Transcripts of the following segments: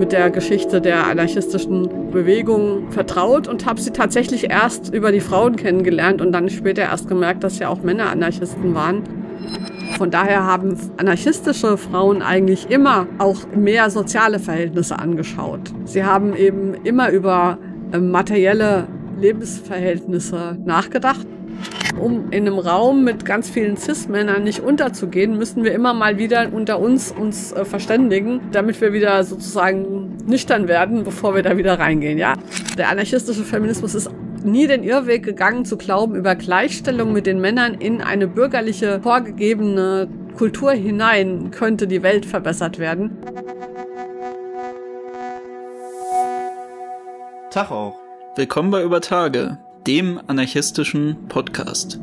mit der Geschichte der anarchistischen Bewegung vertraut und habe sie tatsächlich erst über die Frauen kennengelernt und dann später erst gemerkt, dass ja auch Männer Anarchisten waren. Von daher haben anarchistische Frauen eigentlich immer auch mehr soziale Verhältnisse angeschaut. Sie haben eben immer über äh, materielle Lebensverhältnisse nachgedacht um in einem Raum mit ganz vielen Cis-Männern nicht unterzugehen, müssen wir immer mal wieder unter uns uns äh, verständigen, damit wir wieder sozusagen nüchtern werden, bevor wir da wieder reingehen, ja. Der anarchistische Feminismus ist nie den Irrweg gegangen zu glauben, über Gleichstellung mit den Männern in eine bürgerliche, vorgegebene Kultur hinein könnte die Welt verbessert werden. Tag auch. Willkommen bei Übertage. Tage, dem anarchistischen Podcast.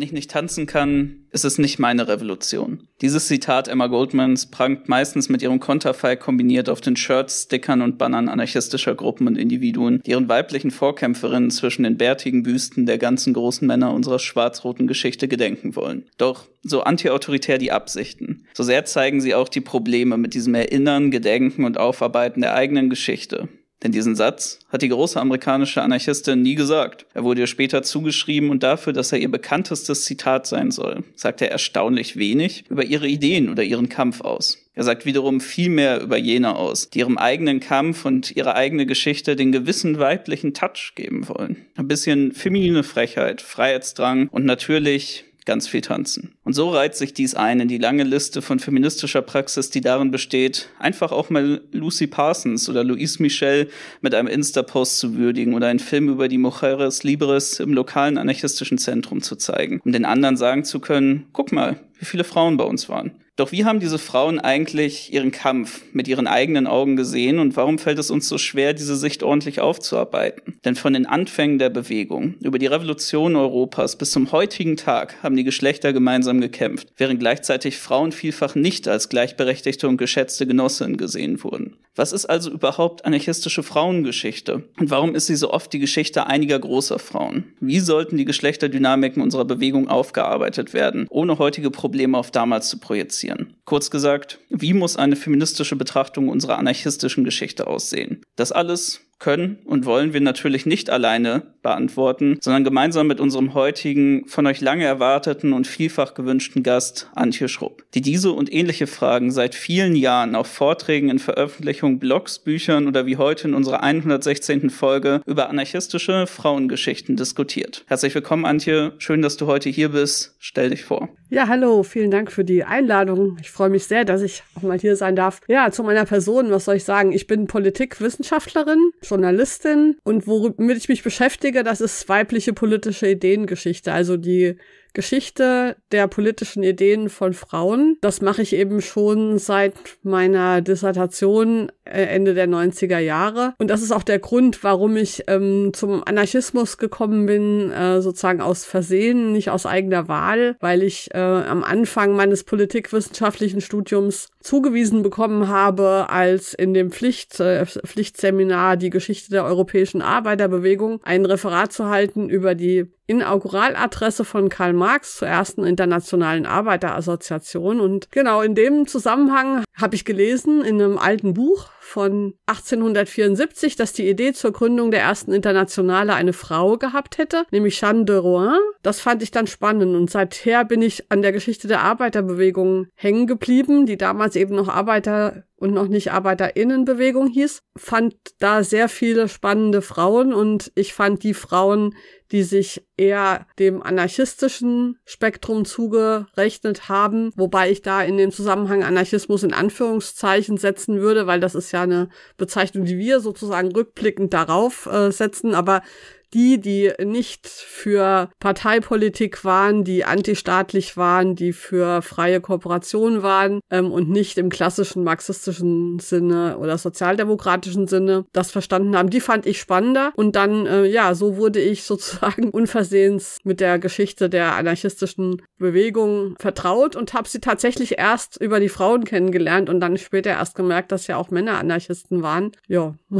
wenn ich nicht tanzen kann, ist es nicht meine Revolution. Dieses Zitat Emma Goldmans prangt meistens mit ihrem Konterfei kombiniert auf den Shirts, Stickern und Bannern anarchistischer Gruppen und Individuen, deren weiblichen Vorkämpferinnen zwischen den bärtigen Büsten der ganzen großen Männer unserer schwarz-roten Geschichte gedenken wollen. Doch so antiautoritär die Absichten, so sehr zeigen sie auch die Probleme mit diesem Erinnern, Gedenken und Aufarbeiten der eigenen Geschichte. Denn diesen Satz hat die große amerikanische Anarchistin nie gesagt. Er wurde ihr später zugeschrieben und dafür, dass er ihr bekanntestes Zitat sein soll, sagt er erstaunlich wenig über ihre Ideen oder ihren Kampf aus. Er sagt wiederum viel mehr über jene aus, die ihrem eigenen Kampf und ihre eigene Geschichte den gewissen weiblichen Touch geben wollen. Ein bisschen feminine Frechheit, Freiheitsdrang und natürlich ganz viel tanzen. Und so reiht sich dies ein in die lange Liste von feministischer Praxis, die darin besteht, einfach auch mal Lucy Parsons oder Louise Michel mit einem Insta-Post zu würdigen oder einen Film über die Mujeres Libres im lokalen anarchistischen Zentrum zu zeigen, um den anderen sagen zu können, guck mal, wie viele Frauen bei uns waren. Doch wie haben diese Frauen eigentlich ihren Kampf mit ihren eigenen Augen gesehen und warum fällt es uns so schwer, diese Sicht ordentlich aufzuarbeiten? Denn von den Anfängen der Bewegung über die Revolution Europas bis zum heutigen Tag haben die Geschlechter gemeinsam gekämpft, während gleichzeitig Frauen vielfach nicht als gleichberechtigte und geschätzte Genossinnen gesehen wurden. Was ist also überhaupt anarchistische Frauengeschichte? Und warum ist sie so oft die Geschichte einiger großer Frauen? Wie sollten die Geschlechterdynamiken unserer Bewegung aufgearbeitet werden, ohne heutige Probleme auf damals zu projizieren? Kurz gesagt, wie muss eine feministische Betrachtung unserer anarchistischen Geschichte aussehen? Das alles können und wollen wir natürlich nicht alleine beantworten, sondern gemeinsam mit unserem heutigen, von euch lange erwarteten und vielfach gewünschten Gast Antje Schrupp, die diese und ähnliche Fragen seit vielen Jahren auf Vorträgen in Veröffentlichungen, Blogs, Büchern oder wie heute in unserer 116. Folge über anarchistische Frauengeschichten diskutiert. Herzlich willkommen, Antje. Schön, dass du heute hier bist. Stell dich vor. Ja, hallo. Vielen Dank für die Einladung. Ich freue mich sehr, dass ich auch mal hier sein darf. Ja, zu meiner Person, was soll ich sagen? Ich bin Politikwissenschaftlerin, Journalistin und womit ich mich beschäftige, häufiger, das ist weibliche politische Ideengeschichte. Also die Geschichte der politischen Ideen von Frauen. Das mache ich eben schon seit meiner Dissertation äh, Ende der 90er Jahre. Und das ist auch der Grund, warum ich ähm, zum Anarchismus gekommen bin, äh, sozusagen aus Versehen, nicht aus eigener Wahl, weil ich äh, am Anfang meines politikwissenschaftlichen Studiums zugewiesen bekommen habe, als in dem Pflicht, äh, Pflichtseminar die Geschichte der europäischen Arbeiterbewegung ein Referat zu halten über die Inauguraladresse von Karl Marx zur ersten internationalen Arbeiterassoziation. Und genau in dem Zusammenhang habe ich gelesen in einem alten Buch von 1874, dass die Idee zur Gründung der ersten Internationale eine Frau gehabt hätte, nämlich Jeanne de Rouen. Das fand ich dann spannend und seither bin ich an der Geschichte der Arbeiterbewegung hängen geblieben, die damals eben noch Arbeiter und noch nicht Arbeiterinnenbewegung hieß, fand da sehr viele spannende Frauen und ich fand die Frauen, die sich eher dem anarchistischen Spektrum zugerechnet haben, wobei ich da in dem Zusammenhang Anarchismus in Anführungszeichen setzen würde, weil das ist ja kleine Bezeichnung, die wir sozusagen rückblickend darauf äh, setzen. Aber die, die nicht für Parteipolitik waren, die antistaatlich waren, die für freie Kooperation waren ähm, und nicht im klassischen marxistischen Sinne oder sozialdemokratischen Sinne das verstanden haben, die fand ich spannender. Und dann, äh, ja, so wurde ich sozusagen unversehens mit der Geschichte der anarchistischen Bewegung vertraut und habe sie tatsächlich erst über die Frauen kennengelernt und dann später erst gemerkt, dass ja auch Männer Anarchisten waren. Ja,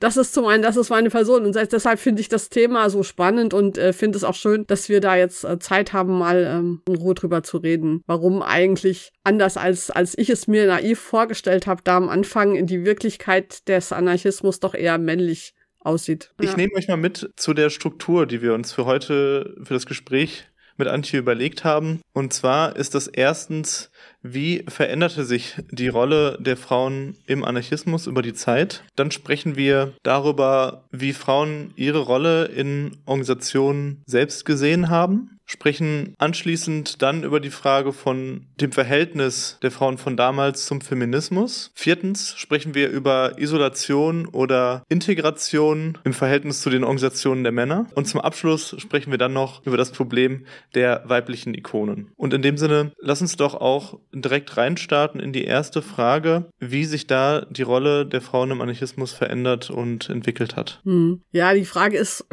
das ist zum einen, das ist meine Person und deshalb finde ich das das Thema so spannend und äh, finde es auch schön, dass wir da jetzt äh, Zeit haben, mal ähm, in Ruhe drüber zu reden. Warum eigentlich anders als, als ich es mir naiv vorgestellt habe, da am Anfang in die Wirklichkeit des Anarchismus doch eher männlich aussieht. Ich ja. nehme euch mal mit zu der Struktur, die wir uns für heute, für das Gespräch mit Antje überlegt haben. Und zwar ist das erstens wie veränderte sich die Rolle der Frauen im Anarchismus über die Zeit? Dann sprechen wir darüber, wie Frauen ihre Rolle in Organisationen selbst gesehen haben sprechen anschließend dann über die Frage von dem Verhältnis der Frauen von damals zum Feminismus. Viertens sprechen wir über Isolation oder Integration im Verhältnis zu den Organisationen der Männer. Und zum Abschluss sprechen wir dann noch über das Problem der weiblichen Ikonen. Und in dem Sinne, lass uns doch auch direkt reinstarten in die erste Frage, wie sich da die Rolle der Frauen im Anarchismus verändert und entwickelt hat. Hm. Ja, die Frage ist,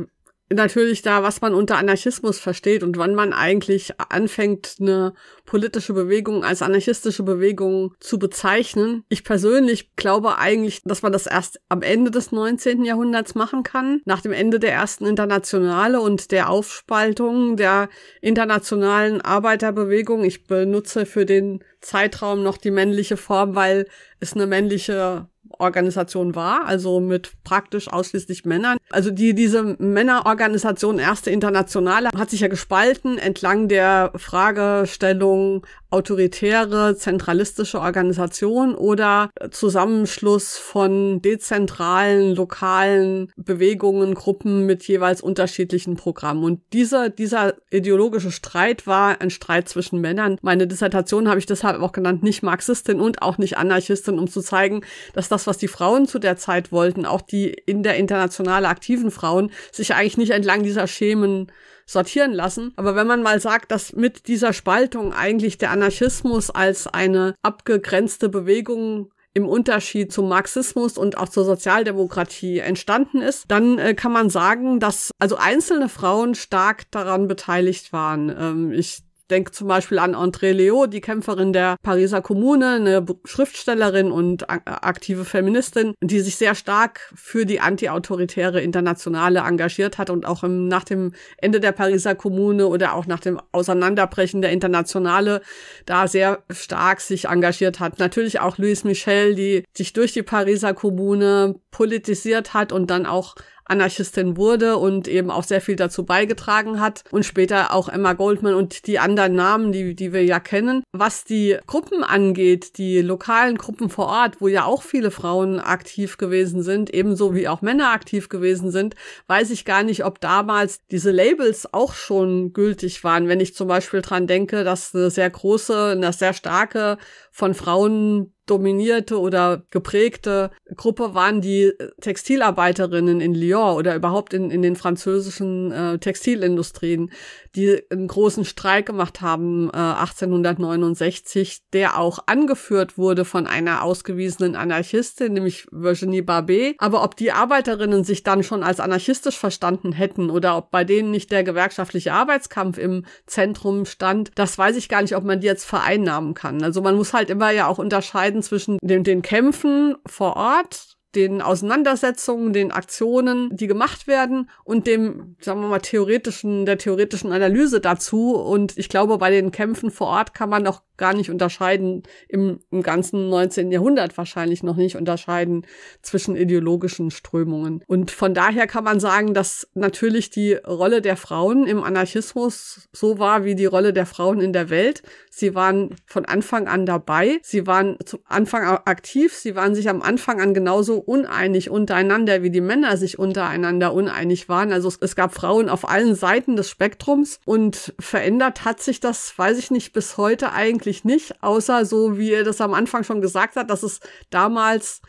natürlich da, was man unter Anarchismus versteht und wann man eigentlich anfängt, eine politische Bewegung als anarchistische Bewegung zu bezeichnen. Ich persönlich glaube eigentlich, dass man das erst am Ende des 19. Jahrhunderts machen kann, nach dem Ende der ersten Internationale und der Aufspaltung der internationalen Arbeiterbewegung. Ich benutze für den Zeitraum noch die männliche Form, weil es eine männliche Organisation war, also mit praktisch ausschließlich Männern. Also die, diese Männerorganisation Erste Internationale hat sich ja gespalten entlang der Fragestellung autoritäre, zentralistische Organisation oder Zusammenschluss von dezentralen, lokalen Bewegungen, Gruppen mit jeweils unterschiedlichen Programmen. Und dieser, dieser ideologische Streit war ein Streit zwischen Männern. Meine Dissertation habe ich deshalb auch genannt, nicht Marxistin und auch nicht Anarchistin, um zu zeigen, dass das, was die Frauen zu der Zeit wollten, auch die in der internationale aktiven Frauen, sich eigentlich nicht entlang dieser Schemen sortieren lassen. Aber wenn man mal sagt, dass mit dieser Spaltung eigentlich der Anarchismus als eine abgegrenzte Bewegung im Unterschied zum Marxismus und auch zur Sozialdemokratie entstanden ist, dann äh, kann man sagen, dass also einzelne Frauen stark daran beteiligt waren. Ähm, ich denk zum Beispiel an André Leo, die Kämpferin der Pariser Kommune, eine Schriftstellerin und aktive Feministin, die sich sehr stark für die antiautoritäre Internationale engagiert hat und auch im, nach dem Ende der Pariser Kommune oder auch nach dem Auseinanderbrechen der Internationale da sehr stark sich engagiert hat. Natürlich auch Louise Michel, die sich durch die Pariser Kommune politisiert hat und dann auch Anarchistin wurde und eben auch sehr viel dazu beigetragen hat und später auch Emma Goldman und die anderen Namen, die, die wir ja kennen. Was die Gruppen angeht, die lokalen Gruppen vor Ort, wo ja auch viele Frauen aktiv gewesen sind, ebenso wie auch Männer aktiv gewesen sind, weiß ich gar nicht, ob damals diese Labels auch schon gültig waren. Wenn ich zum Beispiel dran denke, dass eine sehr große, eine sehr starke von Frauen dominierte oder geprägte Gruppe waren die äh, Textilarbeiterinnen in Lyon oder überhaupt in, in den französischen äh, Textilindustrien, die einen großen Streik gemacht haben äh, 1869, der auch angeführt wurde von einer ausgewiesenen Anarchistin, nämlich Virginie Barbet. Aber ob die Arbeiterinnen sich dann schon als anarchistisch verstanden hätten oder ob bei denen nicht der gewerkschaftliche Arbeitskampf im Zentrum stand, das weiß ich gar nicht, ob man die jetzt vereinnahmen kann. Also man muss halt immer ja auch unterscheiden, unterscheiden zwischen den, den Kämpfen vor Ort, den Auseinandersetzungen, den Aktionen, die gemacht werden und dem, sagen wir mal, theoretischen, der theoretischen Analyse dazu. Und ich glaube, bei den Kämpfen vor Ort kann man noch gar nicht unterscheiden, im, im ganzen 19. Jahrhundert wahrscheinlich noch nicht unterscheiden zwischen ideologischen Strömungen. Und von daher kann man sagen, dass natürlich die Rolle der Frauen im Anarchismus so war wie die Rolle der Frauen in der Welt. Sie waren von Anfang an dabei, sie waren zum Anfang aktiv, sie waren sich am Anfang an genauso uneinig untereinander, wie die Männer sich untereinander uneinig waren. Also es, es gab Frauen auf allen Seiten des Spektrums und verändert hat sich das, weiß ich nicht, bis heute eigentlich eigentlich nicht, außer so, wie er das am Anfang schon gesagt hat, dass es damals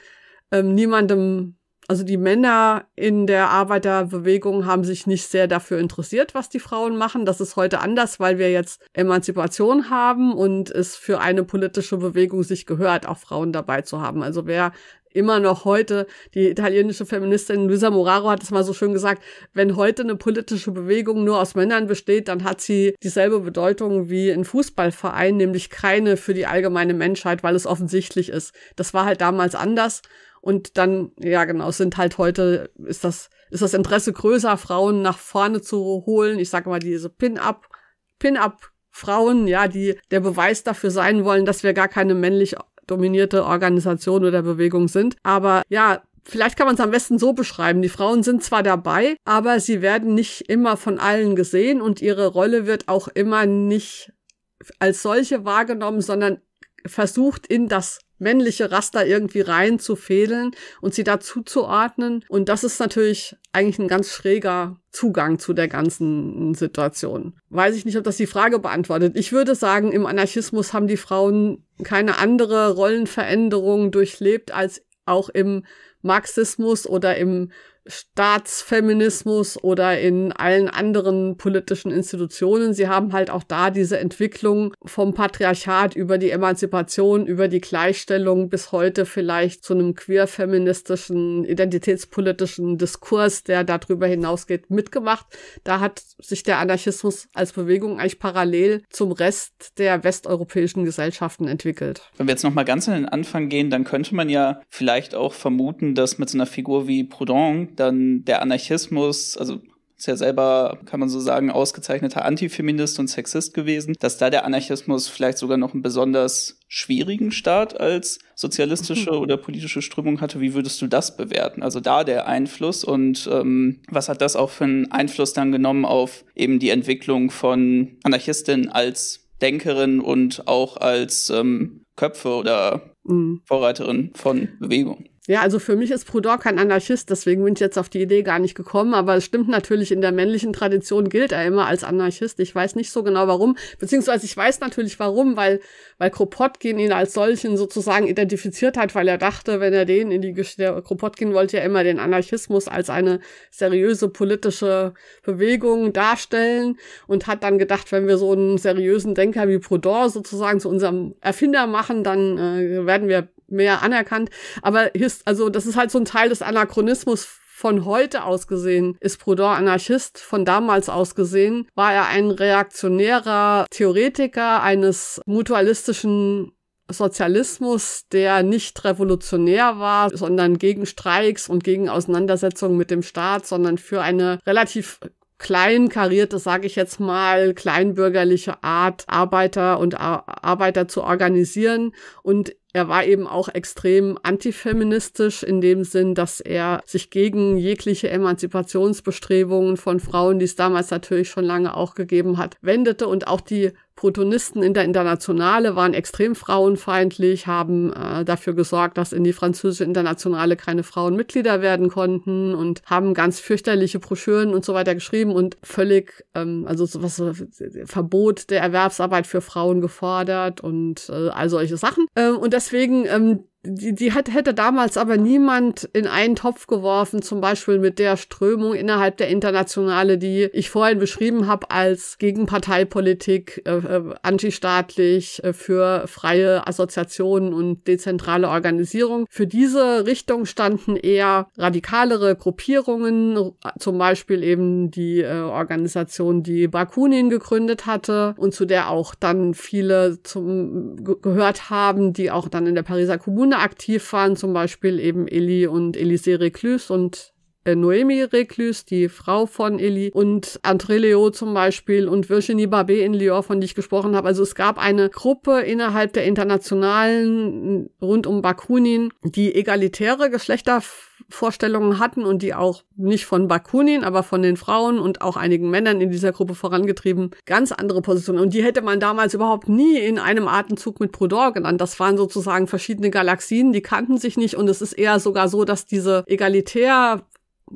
ähm, niemandem, also die Männer in der Arbeiterbewegung haben sich nicht sehr dafür interessiert, was die Frauen machen. Das ist heute anders, weil wir jetzt Emanzipation haben und es für eine politische Bewegung sich gehört, auch Frauen dabei zu haben. Also wer immer noch heute, die italienische Feministin Luisa Moraro hat es mal so schön gesagt, wenn heute eine politische Bewegung nur aus Männern besteht, dann hat sie dieselbe Bedeutung wie ein Fußballverein, nämlich keine für die allgemeine Menschheit, weil es offensichtlich ist. Das war halt damals anders. Und dann, ja genau, sind halt heute, ist das, ist das Interesse größer, Frauen nach vorne zu holen. Ich sage mal, diese Pin-Up, Pin-Up Frauen, ja, die der Beweis dafür sein wollen, dass wir gar keine männlich dominierte Organisation oder Bewegung sind. Aber ja, Vielleicht kann man es am besten so beschreiben. Die Frauen sind zwar dabei, aber sie werden nicht immer von allen gesehen und ihre Rolle wird auch immer nicht als solche wahrgenommen, sondern versucht in das männliche Raster irgendwie reinzufädeln und sie dazu zu ordnen. Und das ist natürlich eigentlich ein ganz schräger Zugang zu der ganzen Situation. Weiß ich nicht, ob das die Frage beantwortet. Ich würde sagen, im Anarchismus haben die Frauen keine andere Rollenveränderung durchlebt als auch im Marxismus oder im Staatsfeminismus oder in allen anderen politischen Institutionen. Sie haben halt auch da diese Entwicklung vom Patriarchat über die Emanzipation, über die Gleichstellung bis heute vielleicht zu einem queerfeministischen, identitätspolitischen Diskurs, der darüber hinausgeht, mitgemacht. Da hat sich der Anarchismus als Bewegung eigentlich parallel zum Rest der westeuropäischen Gesellschaften entwickelt. Wenn wir jetzt nochmal ganz an den Anfang gehen, dann könnte man ja vielleicht auch vermuten, dass mit so einer Figur wie Proudhon dann der Anarchismus, also ist ja selber, kann man so sagen, ausgezeichneter Antifeminist und Sexist gewesen, dass da der Anarchismus vielleicht sogar noch einen besonders schwierigen Start als sozialistische mhm. oder politische Strömung hatte. Wie würdest du das bewerten? Also da der Einfluss und ähm, was hat das auch für einen Einfluss dann genommen auf eben die Entwicklung von Anarchistinnen als Denkerin und auch als ähm, Köpfe oder mhm. Vorreiterin von Bewegung? Ja, also für mich ist Proudhon kein Anarchist, deswegen bin ich jetzt auf die Idee gar nicht gekommen. Aber es stimmt natürlich, in der männlichen Tradition gilt er immer als Anarchist. Ich weiß nicht so genau warum, beziehungsweise ich weiß natürlich warum, weil, weil Kropotkin ihn als solchen sozusagen identifiziert hat, weil er dachte, wenn er den in die Geschichte, Kropotkin wollte ja immer den Anarchismus als eine seriöse politische Bewegung darstellen und hat dann gedacht, wenn wir so einen seriösen Denker wie Proudhon sozusagen zu unserem Erfinder machen, dann äh, werden wir mehr anerkannt. Aber ist, also das ist halt so ein Teil des Anachronismus von heute aus gesehen ist Proudhon Anarchist, von damals aus gesehen war er ein reaktionärer Theoretiker eines mutualistischen Sozialismus, der nicht revolutionär war, sondern gegen Streiks und gegen Auseinandersetzungen mit dem Staat, sondern für eine relativ kleinkarierte, sage ich jetzt mal, kleinbürgerliche Art, Arbeiter und Arbeiter zu organisieren. Und er war eben auch extrem antifeministisch in dem Sinn, dass er sich gegen jegliche Emanzipationsbestrebungen von Frauen, die es damals natürlich schon lange auch gegeben hat, wendete und auch die Protonisten in der Internationale waren extrem frauenfeindlich, haben äh, dafür gesorgt, dass in die französische Internationale keine Frauen Mitglieder werden konnten und haben ganz fürchterliche Broschüren und so weiter geschrieben und völlig, ähm, also was Verbot der Erwerbsarbeit für Frauen gefordert und äh, all solche Sachen. Ähm, und deswegen ähm, die, die hat, hätte damals aber niemand in einen Topf geworfen, zum Beispiel mit der Strömung innerhalb der Internationale, die ich vorhin beschrieben habe als Gegenparteipolitik, äh, äh, antistaatlich, äh, für freie Assoziationen und dezentrale Organisierung. Für diese Richtung standen eher radikalere Gruppierungen, zum Beispiel eben die äh, Organisation, die Bakunin gegründet hatte und zu der auch dann viele zum, gehört haben, die auch dann in der Pariser Kommune Runde aktiv waren zum Beispiel eben Eli und Elise Reclus und äh, Noemi Reclus, die Frau von Eli und André Leo zum Beispiel und Virginie Babé in Lyon, von die ich gesprochen habe. Also es gab eine Gruppe innerhalb der internationalen rund um Bakunin, die egalitäre Geschlechter Vorstellungen hatten und die auch nicht von Bakunin, aber von den Frauen und auch einigen Männern in dieser Gruppe vorangetrieben, ganz andere Positionen. Und die hätte man damals überhaupt nie in einem Atemzug mit Prodor genannt. Das waren sozusagen verschiedene Galaxien, die kannten sich nicht und es ist eher sogar so, dass diese egalitär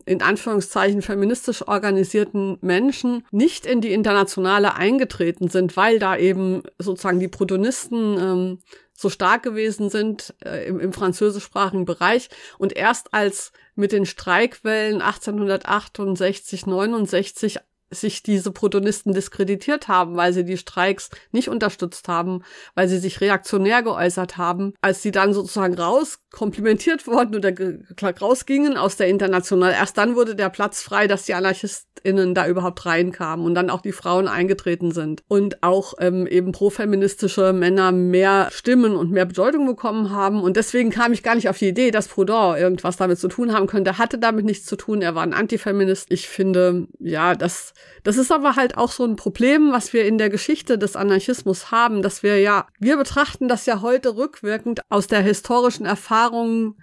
in Anführungszeichen feministisch organisierten Menschen nicht in die Internationale eingetreten sind, weil da eben sozusagen die Protonisten ähm, so stark gewesen sind äh, im, im französischsprachigen Bereich. Und erst als mit den Streikwellen 1868, 69 sich diese Protonisten diskreditiert haben, weil sie die Streiks nicht unterstützt haben, weil sie sich reaktionär geäußert haben, als sie dann sozusagen raus wurden oder rausgingen aus der International. Erst dann wurde der Platz frei, dass die AnarchistInnen da überhaupt reinkamen und dann auch die Frauen eingetreten sind und auch ähm, eben profeministische Männer mehr Stimmen und mehr Bedeutung bekommen haben. Und deswegen kam ich gar nicht auf die Idee, dass Proudhon irgendwas damit zu tun haben könnte. Er hatte damit nichts zu tun. Er war ein Antifeminist. Ich finde, ja, das das ist aber halt auch so ein Problem, was wir in der Geschichte des Anarchismus haben, dass wir ja, wir betrachten das ja heute rückwirkend aus der historischen Erfahrung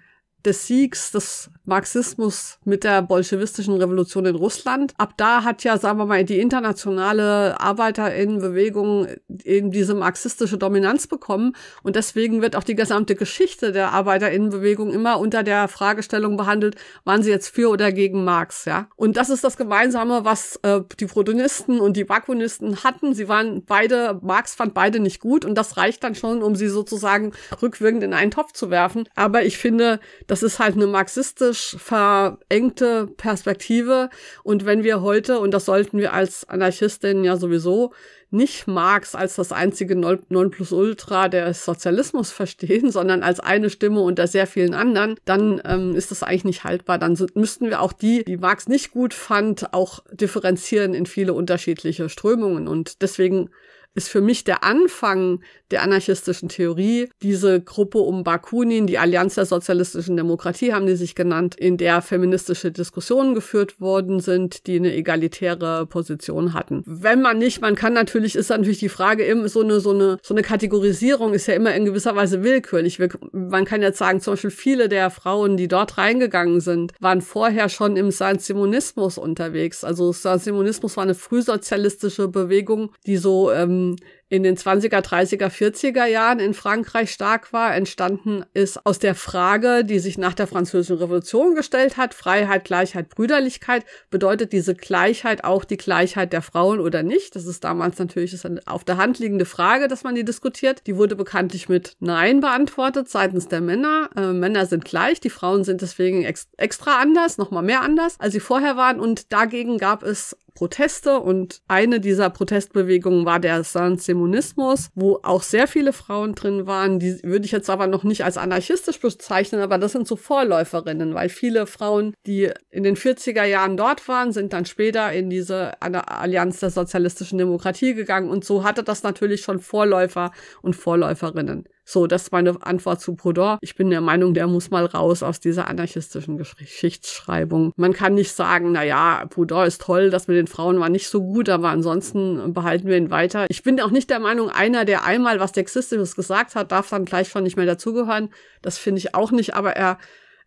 des Siegs des Marxismus mit der bolschewistischen Revolution in Russland. Ab da hat ja, sagen wir mal, die internationale Arbeiterinnenbewegung eben diese marxistische Dominanz bekommen. Und deswegen wird auch die gesamte Geschichte der Arbeiterinnenbewegung immer unter der Fragestellung behandelt, waren sie jetzt für oder gegen Marx, ja. Und das ist das Gemeinsame, was äh, die Protonisten und die Bakunisten hatten. Sie waren beide, Marx fand beide nicht gut und das reicht dann schon, um sie sozusagen rückwirkend in einen Topf zu werfen. Aber ich finde, das ist halt eine marxistische politisch verengte Perspektive. Und wenn wir heute, und das sollten wir als Anarchistinnen ja sowieso nicht Marx als das einzige Nonplusultra des Sozialismus verstehen, sondern als eine Stimme unter sehr vielen anderen, dann ähm, ist das eigentlich nicht haltbar. Dann so, müssten wir auch die, die Marx nicht gut fand, auch differenzieren in viele unterschiedliche Strömungen. Und deswegen ist für mich der Anfang der anarchistischen Theorie. Diese Gruppe um Bakunin, die Allianz der sozialistischen Demokratie haben die sich genannt, in der feministische Diskussionen geführt worden sind, die eine egalitäre Position hatten. Wenn man nicht, man kann natürlich, ist natürlich die Frage, eben so eine, so eine, so eine Kategorisierung ist ja immer in gewisser Weise willkürlich. Man kann jetzt sagen, zum Beispiel viele der Frauen, die dort reingegangen sind, waren vorher schon im Saint-Simonismus unterwegs. Also Saint-Simonismus war eine frühsozialistische Bewegung, die so ähm, ähm, in den 20er, 30er, 40er Jahren in Frankreich stark war, entstanden ist aus der Frage, die sich nach der Französischen Revolution gestellt hat, Freiheit, Gleichheit, Brüderlichkeit, bedeutet diese Gleichheit auch die Gleichheit der Frauen oder nicht? Das ist damals natürlich eine auf der Hand liegende Frage, dass man die diskutiert. Die wurde bekanntlich mit Nein beantwortet seitens der Männer. Äh, Männer sind gleich, die Frauen sind deswegen ex extra anders, nochmal mehr anders, als sie vorher waren. Und dagegen gab es Proteste und eine dieser Protestbewegungen war der Saint-Simon Kommunismus, wo auch sehr viele Frauen drin waren. Die würde ich jetzt aber noch nicht als anarchistisch bezeichnen, aber das sind so Vorläuferinnen, weil viele Frauen, die in den 40er Jahren dort waren, sind dann später in diese Allianz der sozialistischen Demokratie gegangen. Und so hatte das natürlich schon Vorläufer und Vorläuferinnen. So, das ist meine Antwort zu Proudhon. Ich bin der Meinung, der muss mal raus aus dieser anarchistischen Geschichtsschreibung. Man kann nicht sagen, na ja, Prodor ist toll, das mit den Frauen war nicht so gut, aber ansonsten behalten wir ihn weiter. Ich bin auch nicht der Meinung, einer, der einmal was Sexistisches gesagt hat, darf dann gleich schon nicht mehr dazugehören. Das finde ich auch nicht, aber er,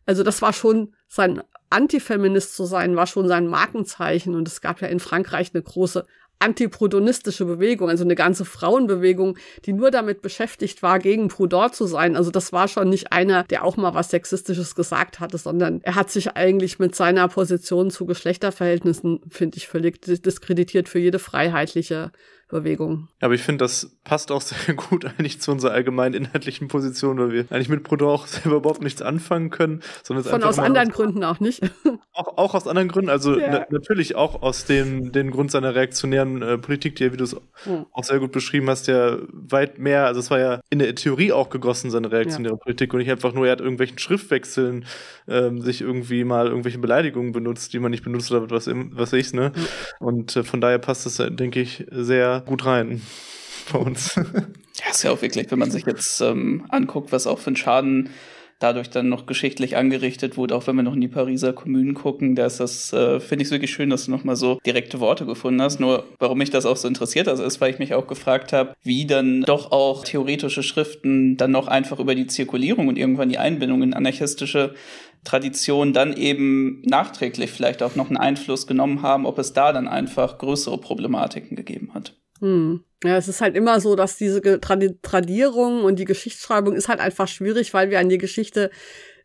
also das war schon sein Antifeminist zu sein, war schon sein Markenzeichen. Und es gab ja in Frankreich eine große antiprodonistische Bewegung, also eine ganze Frauenbewegung, die nur damit beschäftigt war, gegen Proudhon zu sein. Also das war schon nicht einer, der auch mal was Sexistisches gesagt hatte, sondern er hat sich eigentlich mit seiner Position zu Geschlechterverhältnissen, finde ich, völlig diskreditiert für jede freiheitliche Bewegung. Aber ich finde, das passt auch sehr gut eigentlich zu unserer allgemeinen inhaltlichen Position, weil wir eigentlich mit Proudhon auch selber überhaupt nichts anfangen können. Sondern Von aus anderen aus, Gründen auch nicht. Auch, auch aus anderen Gründen, also ja. na, natürlich auch aus dem den Grund seiner reaktionären äh, Politik, die ja, wie du es hm. auch sehr gut beschrieben hast, ja weit mehr, also es war ja in der Theorie auch gegossen, seine reaktionäre ja. Politik und nicht einfach nur, er hat irgendwelchen Schriftwechseln ähm, sich irgendwie mal irgendwelche Beleidigungen benutzt, die man nicht benutzt hat, was, was ich, ne? Hm. Und äh, von daher passt das, äh, denke ich, sehr gut rein bei uns. Ja, ist ja auch wirklich, wenn man sich jetzt ähm, anguckt, was auch für einen Schaden dadurch dann noch geschichtlich angerichtet wurde, auch wenn wir noch in die Pariser Kommunen gucken, da ist das, äh, finde ich es wirklich schön, dass du nochmal so direkte Worte gefunden hast. Nur warum mich das auch so interessiert also ist, weil ich mich auch gefragt habe, wie dann doch auch theoretische Schriften dann noch einfach über die Zirkulierung und irgendwann die Einbindung in anarchistische Tradition dann eben nachträglich vielleicht auch noch einen Einfluss genommen haben, ob es da dann einfach größere Problematiken gegeben hat. Hm. Ja, es ist halt immer so, dass diese Tradierung und die Geschichtsschreibung ist halt einfach schwierig, weil wir an die Geschichte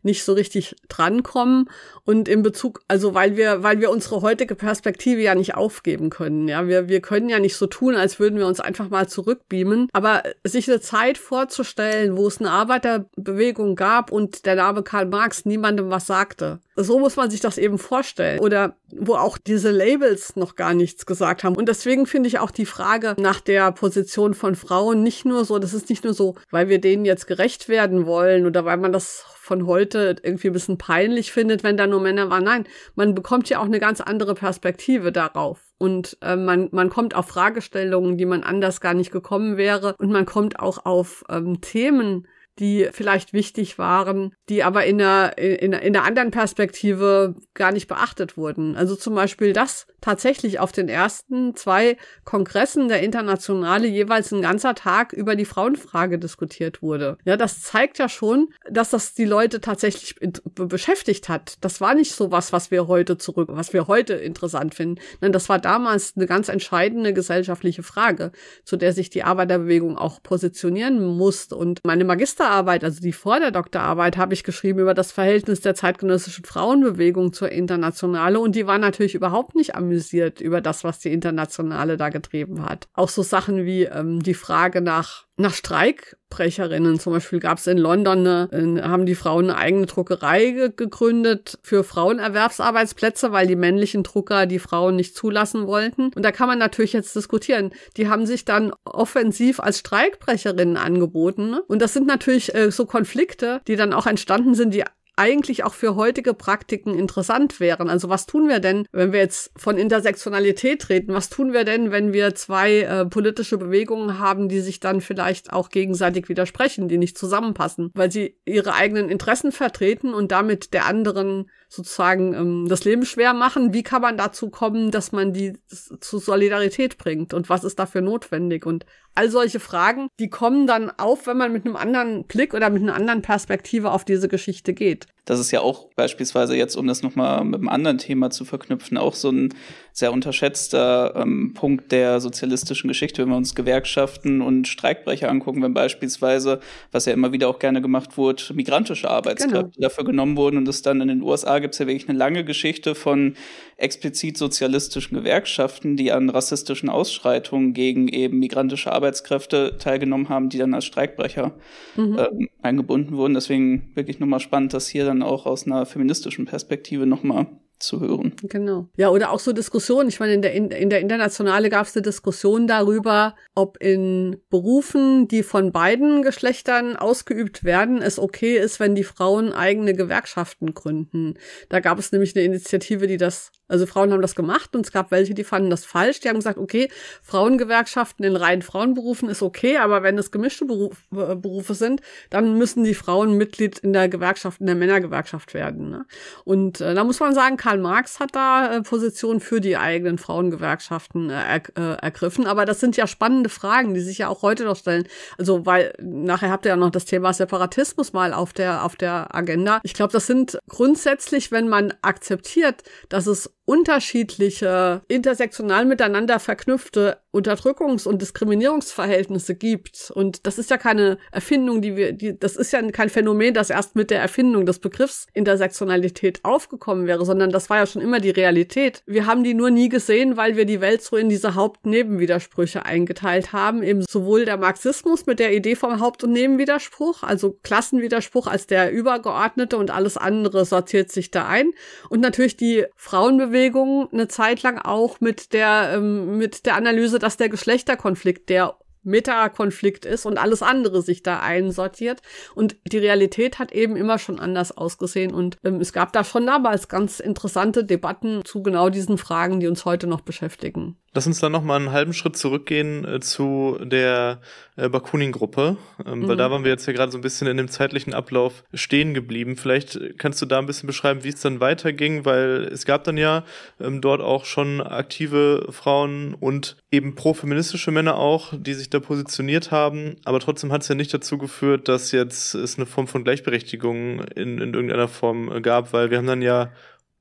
nicht so richtig drankommen und in Bezug, also weil wir, weil wir unsere heutige Perspektive ja nicht aufgeben können. Ja, wir, wir können ja nicht so tun, als würden wir uns einfach mal zurückbeamen. Aber sich eine Zeit vorzustellen, wo es eine Arbeiterbewegung gab und der Name Karl Marx niemandem was sagte. So muss man sich das eben vorstellen. Oder wo auch diese Labels noch gar nichts gesagt haben. Und deswegen finde ich auch die Frage nach der Position von Frauen nicht nur so, das ist nicht nur so, weil wir denen jetzt gerecht werden wollen oder weil man das von heute irgendwie ein bisschen peinlich findet, wenn da nur Männer waren. Nein, man bekommt ja auch eine ganz andere Perspektive darauf. Und äh, man, man kommt auf Fragestellungen, die man anders gar nicht gekommen wäre. Und man kommt auch auf ähm, Themen, die vielleicht wichtig waren, die aber in einer, in, in einer anderen Perspektive gar nicht beachtet wurden. Also zum Beispiel, dass tatsächlich auf den ersten zwei Kongressen der Internationale jeweils ein ganzer Tag über die Frauenfrage diskutiert wurde. Ja, das zeigt ja schon, dass das die Leute tatsächlich beschäftigt hat. Das war nicht so was, was wir heute zurück, was wir heute interessant finden. Nein, das war damals eine ganz entscheidende gesellschaftliche Frage, zu der sich die Arbeiterbewegung auch positionieren musste. Und meine Magister Doktorarbeit, also die vor der Doktorarbeit, habe ich geschrieben über das Verhältnis der zeitgenössischen Frauenbewegung zur Internationale und die war natürlich überhaupt nicht amüsiert über das, was die Internationale da getrieben hat. Auch so Sachen wie ähm, die Frage nach nach Streikbrecherinnen. Zum Beispiel gab es in London, eine, haben die Frauen eine eigene Druckerei ge gegründet für Frauenerwerbsarbeitsplätze, weil die männlichen Drucker die Frauen nicht zulassen wollten. Und da kann man natürlich jetzt diskutieren. Die haben sich dann offensiv als Streikbrecherinnen angeboten. Ne? Und das sind natürlich äh, so Konflikte, die dann auch entstanden sind, die eigentlich auch für heutige Praktiken interessant wären. Also was tun wir denn, wenn wir jetzt von Intersektionalität reden? Was tun wir denn, wenn wir zwei äh, politische Bewegungen haben, die sich dann vielleicht auch gegenseitig widersprechen, die nicht zusammenpassen, weil sie ihre eigenen Interessen vertreten und damit der anderen sozusagen ähm, das Leben schwer machen. Wie kann man dazu kommen, dass man die zu Solidarität bringt und was ist dafür notwendig? Und all solche Fragen, die kommen dann auf, wenn man mit einem anderen Blick oder mit einer anderen Perspektive auf diese Geschichte geht das ist ja auch beispielsweise jetzt, um das nochmal mit einem anderen Thema zu verknüpfen, auch so ein sehr unterschätzter ähm, Punkt der sozialistischen Geschichte, wenn wir uns Gewerkschaften und Streikbrecher angucken, wenn beispielsweise, was ja immer wieder auch gerne gemacht wurde, migrantische Arbeitskräfte genau. dafür genommen wurden und es dann in den USA gibt es ja wirklich eine lange Geschichte von explizit sozialistischen Gewerkschaften, die an rassistischen Ausschreitungen gegen eben migrantische Arbeitskräfte teilgenommen haben, die dann als Streikbrecher mhm. ähm, eingebunden wurden. Deswegen wirklich nochmal spannend, das hier dann auch aus einer feministischen Perspektive nochmal zu hören. Genau. Ja, oder auch so Diskussionen. Ich meine, in der, in, in der Internationale gab es eine Diskussion darüber, ob in Berufen, die von beiden Geschlechtern ausgeübt werden, es okay ist, wenn die Frauen eigene Gewerkschaften gründen. Da gab es nämlich eine Initiative, die das also Frauen haben das gemacht und es gab welche, die fanden das falsch. Die haben gesagt, okay, Frauengewerkschaften in reinen Frauenberufen ist okay, aber wenn es gemischte Beruf, äh, Berufe sind, dann müssen die Frauen Mitglied in der Gewerkschaft, in der Männergewerkschaft werden. Ne? Und äh, da muss man sagen, Karl Marx hat da äh, Positionen für die eigenen Frauengewerkschaften äh, er, äh, ergriffen. Aber das sind ja spannende Fragen, die sich ja auch heute noch stellen. Also weil nachher habt ihr ja noch das Thema Separatismus mal auf der auf der Agenda. Ich glaube, das sind grundsätzlich, wenn man akzeptiert, dass es unterschiedliche, intersektional miteinander verknüpfte Unterdrückungs- und Diskriminierungsverhältnisse gibt. Und das ist ja keine Erfindung, die wir, die, das ist ja kein Phänomen, das erst mit der Erfindung des Begriffs Intersektionalität aufgekommen wäre, sondern das war ja schon immer die Realität. Wir haben die nur nie gesehen, weil wir die Welt so in diese Haupt-Nebenwidersprüche eingeteilt haben. Eben sowohl der Marxismus mit der Idee vom Haupt- und Nebenwiderspruch, also Klassenwiderspruch als der übergeordnete und alles andere sortiert sich da ein. Und natürlich die Frauenbewegung eine Zeit lang auch mit der, ähm, mit der Analyse dass der Geschlechterkonflikt der Metakonflikt ist und alles andere sich da einsortiert. Und die Realität hat eben immer schon anders ausgesehen. Und ähm, es gab da schon damals ganz interessante Debatten zu genau diesen Fragen, die uns heute noch beschäftigen. Lass uns dann noch mal einen halben Schritt zurückgehen äh, zu der äh, Bakunin-Gruppe, ähm, mhm. weil da mhm. waren wir jetzt ja gerade so ein bisschen in dem zeitlichen Ablauf stehen geblieben. Vielleicht kannst du da ein bisschen beschreiben, wie es dann weiterging, weil es gab dann ja ähm, dort auch schon aktive Frauen und eben pro-feministische Männer auch, die sich da positioniert haben, aber trotzdem hat es ja nicht dazu geführt, dass jetzt es eine Form von Gleichberechtigung in, in irgendeiner Form äh, gab, weil wir haben dann ja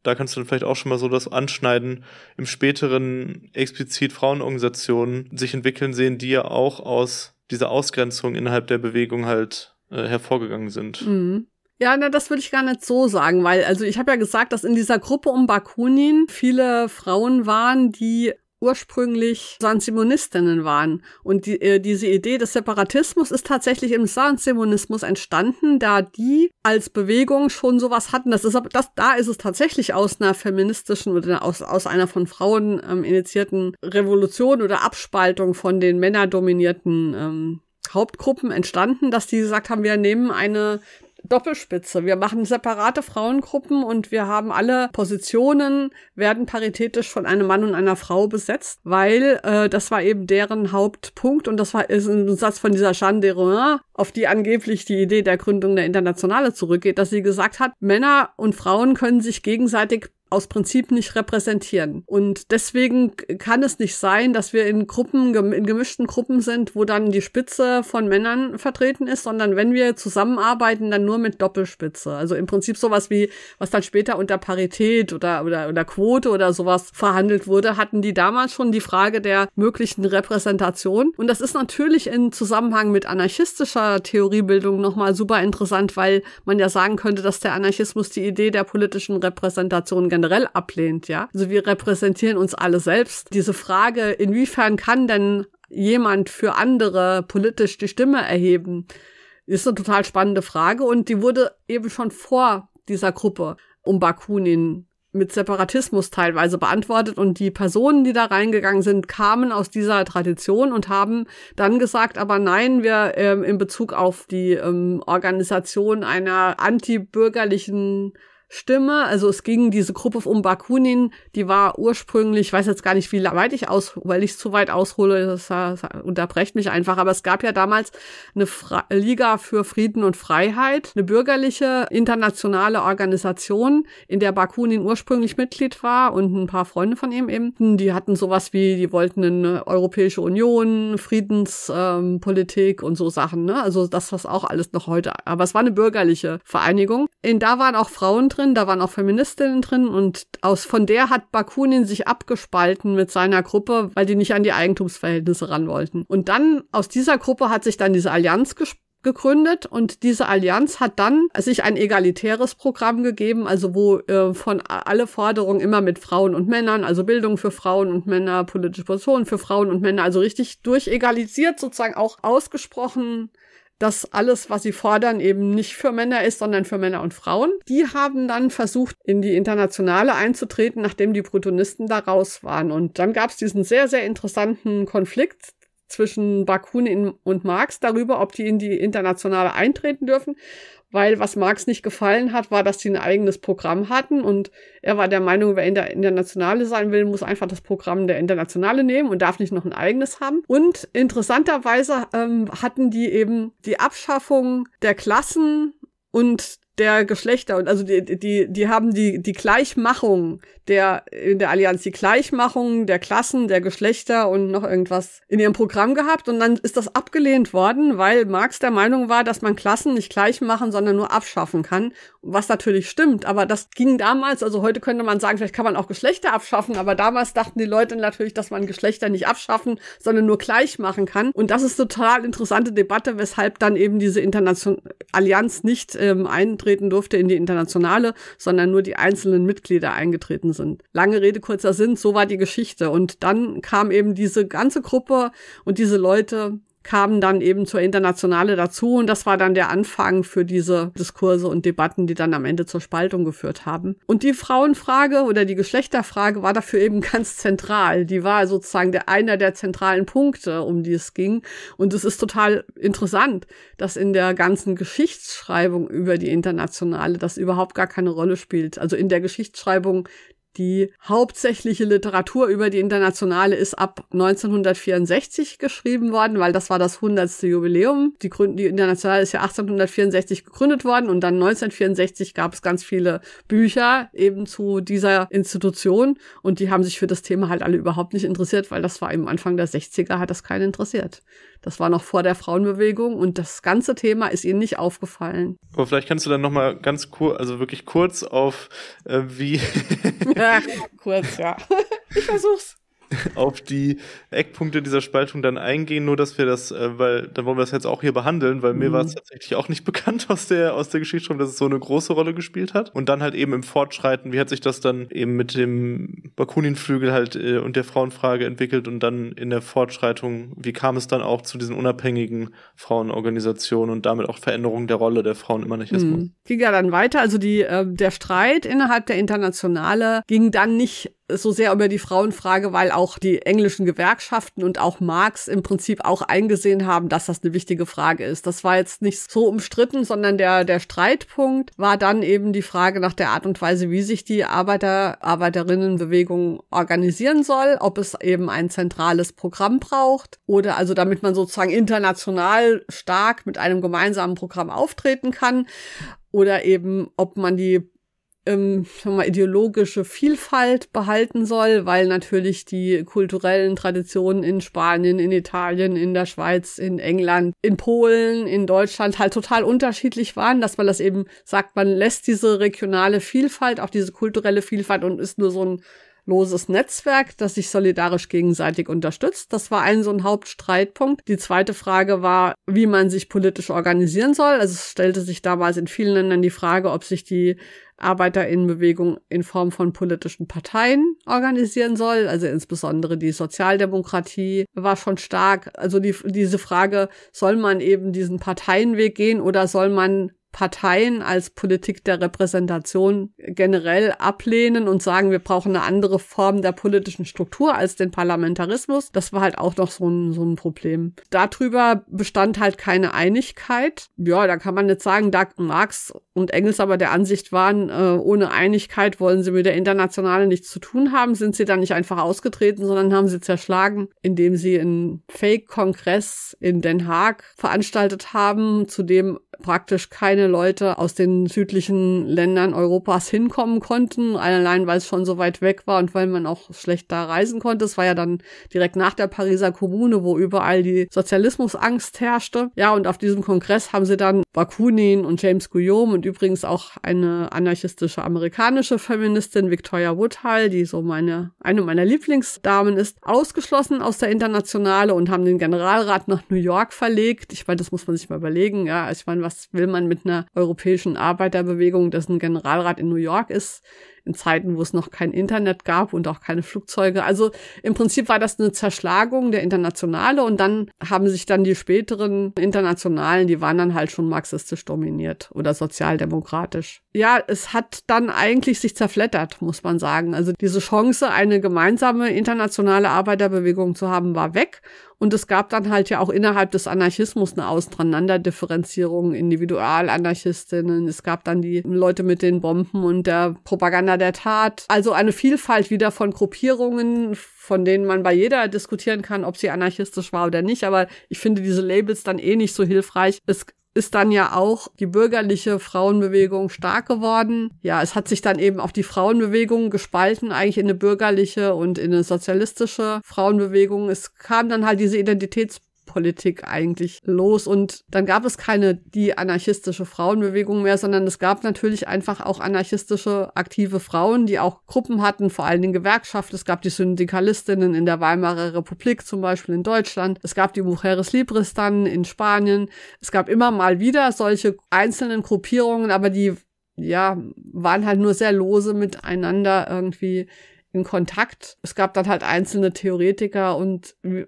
da kannst du dann vielleicht auch schon mal so das anschneiden, im späteren explizit Frauenorganisationen sich entwickeln sehen, die ja auch aus diese Ausgrenzung innerhalb der Bewegung halt äh, hervorgegangen sind. Mhm. Ja, na, das würde ich gar nicht so sagen, weil also ich habe ja gesagt, dass in dieser Gruppe um Bakunin viele Frauen waren, die ursprünglich Sansimonistinnen waren. Und die, äh, diese Idee des Separatismus ist tatsächlich im Sansimonismus entstanden, da die als Bewegung schon sowas hatten. Das ist aber, das, da ist es tatsächlich aus einer feministischen oder aus, aus einer von Frauen ähm, initiierten Revolution oder Abspaltung von den männerdominierten ähm, Hauptgruppen entstanden, dass die gesagt haben, wir nehmen eine Doppelspitze. Wir machen separate Frauengruppen und wir haben alle Positionen, werden paritätisch von einem Mann und einer Frau besetzt, weil äh, das war eben deren Hauptpunkt und das war ist ein Satz von dieser Jeanne de d'Héroin, auf die angeblich die Idee der Gründung der Internationale zurückgeht, dass sie gesagt hat, Männer und Frauen können sich gegenseitig aus Prinzip nicht repräsentieren. Und deswegen kann es nicht sein, dass wir in Gruppen, in gemischten Gruppen sind, wo dann die Spitze von Männern vertreten ist, sondern wenn wir zusammenarbeiten, dann nur mit Doppelspitze. Also im Prinzip sowas wie, was dann später unter Parität oder, oder, oder Quote oder sowas verhandelt wurde, hatten die damals schon die Frage der möglichen Repräsentation. Und das ist natürlich in Zusammenhang mit anarchistischer Theoriebildung nochmal super interessant, weil man ja sagen könnte, dass der Anarchismus die Idee der politischen Repräsentation generell ablehnt, ja. Also wir repräsentieren uns alle selbst. Diese Frage, inwiefern kann denn jemand für andere politisch die Stimme erheben, ist eine total spannende Frage und die wurde eben schon vor dieser Gruppe um Bakunin mit Separatismus teilweise beantwortet und die Personen, die da reingegangen sind, kamen aus dieser Tradition und haben dann gesagt, aber nein, wir ähm, in Bezug auf die ähm, Organisation einer antibürgerlichen Stimme. Also es ging diese Gruppe um Bakunin, die war ursprünglich, ich weiß jetzt gar nicht, wie weit ich aus, weil ich es zu weit aushole, das, das unterbrecht mich einfach, aber es gab ja damals eine Fra Liga für Frieden und Freiheit, eine bürgerliche internationale Organisation, in der Bakunin ursprünglich Mitglied war und ein paar Freunde von ihm eben, die hatten sowas wie, die wollten eine Europäische Union, Friedenspolitik ähm, und so Sachen, ne? Also das was auch alles noch heute, aber es war eine bürgerliche Vereinigung. In da waren auch Frauen drin drin, da waren auch Feministinnen drin und aus von der hat Bakunin sich abgespalten mit seiner Gruppe, weil die nicht an die Eigentumsverhältnisse ran wollten. Und dann aus dieser Gruppe hat sich dann diese Allianz gespalten gegründet und diese Allianz hat dann sich ein egalitäres Programm gegeben, also wo äh, von alle Forderungen immer mit Frauen und Männern, also Bildung für Frauen und Männer, politische Positionen für Frauen und Männer, also richtig durchegalisiert sozusagen auch ausgesprochen dass alles, was sie fordern, eben nicht für Männer ist, sondern für Männer und Frauen. Die haben dann versucht, in die Internationale einzutreten, nachdem die Brutonisten da raus waren. Und dann gab es diesen sehr, sehr interessanten Konflikt zwischen Bakunin und Marx darüber, ob die in die Internationale eintreten dürfen weil was Marx nicht gefallen hat, war, dass sie ein eigenes Programm hatten und er war der Meinung, wer in der Internationale sein will, muss einfach das Programm der Internationale nehmen und darf nicht noch ein eigenes haben. Und interessanterweise ähm, hatten die eben die Abschaffung der Klassen und der Geschlechter und also die, die, die haben die, die Gleichmachung der in der Allianz, die Gleichmachung der Klassen, der Geschlechter und noch irgendwas in ihrem Programm gehabt und dann ist das abgelehnt worden, weil Marx der Meinung war, dass man Klassen nicht gleich machen, sondern nur abschaffen kann, was natürlich stimmt, aber das ging damals, also heute könnte man sagen, vielleicht kann man auch Geschlechter abschaffen, aber damals dachten die Leute natürlich, dass man Geschlechter nicht abschaffen, sondern nur gleich machen kann und das ist total interessante Debatte, weshalb dann eben diese internationale Allianz nicht ähm, eintritt eintreten durfte in die Internationale, sondern nur die einzelnen Mitglieder eingetreten sind. Lange Rede, kurzer Sinn, so war die Geschichte. Und dann kam eben diese ganze Gruppe und diese Leute kamen dann eben zur Internationale dazu und das war dann der Anfang für diese Diskurse und Debatten, die dann am Ende zur Spaltung geführt haben. Und die Frauenfrage oder die Geschlechterfrage war dafür eben ganz zentral. Die war sozusagen der, einer der zentralen Punkte, um die es ging. Und es ist total interessant, dass in der ganzen Geschichtsschreibung über die Internationale das überhaupt gar keine Rolle spielt. Also in der Geschichtsschreibung die hauptsächliche Literatur über die Internationale ist ab 1964 geschrieben worden, weil das war das 100. Jubiläum. Die, die Internationale ist ja 1864 gegründet worden und dann 1964 gab es ganz viele Bücher eben zu dieser Institution und die haben sich für das Thema halt alle überhaupt nicht interessiert, weil das war im Anfang der 60er, hat das keinen interessiert. Das war noch vor der Frauenbewegung und das ganze Thema ist ihnen nicht aufgefallen. Aber vielleicht kannst du dann nochmal ganz kurz, also wirklich kurz auf äh, wie ja, kurz, ja. ich versuch's. auf die Eckpunkte dieser Spaltung dann eingehen, nur dass wir das, äh, weil dann wollen wir das jetzt auch hier behandeln, weil mhm. mir war es tatsächlich auch nicht bekannt aus der, aus der Geschichtsschreibung, dass es so eine große Rolle gespielt hat. Und dann halt eben im Fortschreiten, wie hat sich das dann eben mit dem Bakuninflügel halt äh, und der Frauenfrage entwickelt und dann in der Fortschreitung, wie kam es dann auch zu diesen unabhängigen Frauenorganisationen und damit auch Veränderungen der Rolle der Frauen immer nicht erstmal? Mhm. Ging ja dann weiter, also die, äh, der Streit innerhalb der Internationale ging dann nicht so sehr über die Frauenfrage, weil auch die englischen Gewerkschaften und auch Marx im Prinzip auch eingesehen haben, dass das eine wichtige Frage ist. Das war jetzt nicht so umstritten, sondern der, der Streitpunkt war dann eben die Frage nach der Art und Weise, wie sich die Arbeiter, Arbeiterinnenbewegung organisieren soll, ob es eben ein zentrales Programm braucht oder also damit man sozusagen international stark mit einem gemeinsamen Programm auftreten kann oder eben ob man die ähm, sagen wir mal, ideologische Vielfalt behalten soll, weil natürlich die kulturellen Traditionen in Spanien, in Italien, in der Schweiz, in England, in Polen, in Deutschland halt total unterschiedlich waren, dass man das eben sagt, man lässt diese regionale Vielfalt, auch diese kulturelle Vielfalt und ist nur so ein loses Netzwerk, das sich solidarisch gegenseitig unterstützt. Das war ein so ein Hauptstreitpunkt. Die zweite Frage war, wie man sich politisch organisieren soll. Also es stellte sich damals in vielen Ländern die Frage, ob sich die Arbeiterinnenbewegung in Form von politischen Parteien organisieren soll. Also insbesondere die Sozialdemokratie war schon stark. Also die, diese Frage, soll man eben diesen Parteienweg gehen oder soll man Parteien als Politik der Repräsentation generell ablehnen und sagen, wir brauchen eine andere Form der politischen Struktur als den Parlamentarismus. Das war halt auch noch so ein, so ein Problem. Darüber bestand halt keine Einigkeit. Ja, da kann man jetzt sagen, da Marx und Engels aber der Ansicht waren, äh, ohne Einigkeit wollen sie mit der Internationale nichts zu tun haben, sind sie dann nicht einfach ausgetreten, sondern haben sie zerschlagen, indem sie einen Fake-Kongress in Den Haag veranstaltet haben, zu dem praktisch keine keine Leute aus den südlichen Ländern Europas hinkommen konnten, allein weil es schon so weit weg war und weil man auch schlecht da reisen konnte. Es war ja dann direkt nach der Pariser Kommune, wo überall die Sozialismusangst herrschte. Ja, und auf diesem Kongress haben sie dann Bakunin und James Guillaume und übrigens auch eine anarchistische amerikanische Feministin, Victoria Woodhull, die so meine, eine meiner Lieblingsdamen ist, ausgeschlossen aus der Internationale und haben den Generalrat nach New York verlegt. Ich meine, das muss man sich mal überlegen. Ja, ich meine, was will man mit einer europäischen Arbeiterbewegung, dessen Generalrat in New York ist, in Zeiten, wo es noch kein Internet gab und auch keine Flugzeuge. Also im Prinzip war das eine Zerschlagung der Internationale und dann haben sich dann die späteren Internationalen, die waren dann halt schon marxistisch dominiert oder sozialdemokratisch. Ja, es hat dann eigentlich sich zerflettert, muss man sagen. Also diese Chance, eine gemeinsame internationale Arbeiterbewegung zu haben, war weg und es gab dann halt ja auch innerhalb des Anarchismus eine Auseinanderdifferenzierung, Individualanarchistinnen. Es gab dann die Leute mit den Bomben und der Propaganda Partner der Tat. Also eine Vielfalt wieder von Gruppierungen, von denen man bei jeder diskutieren kann, ob sie anarchistisch war oder nicht. Aber ich finde diese Labels dann eh nicht so hilfreich. Es ist dann ja auch die bürgerliche Frauenbewegung stark geworden. Ja, es hat sich dann eben auch die Frauenbewegung gespalten, eigentlich in eine bürgerliche und in eine sozialistische Frauenbewegung. Es kam dann halt diese Identitäts Politik eigentlich los? Und dann gab es keine die anarchistische Frauenbewegung mehr, sondern es gab natürlich einfach auch anarchistische aktive Frauen, die auch Gruppen hatten, vor allen Dingen Gewerkschaft. Es gab die Syndikalistinnen in der Weimarer Republik zum Beispiel in Deutschland. Es gab die Mujeres Libres dann in Spanien. Es gab immer mal wieder solche einzelnen Gruppierungen, aber die ja, waren halt nur sehr lose miteinander irgendwie in Kontakt. Es gab dann halt einzelne Theoretiker und äh,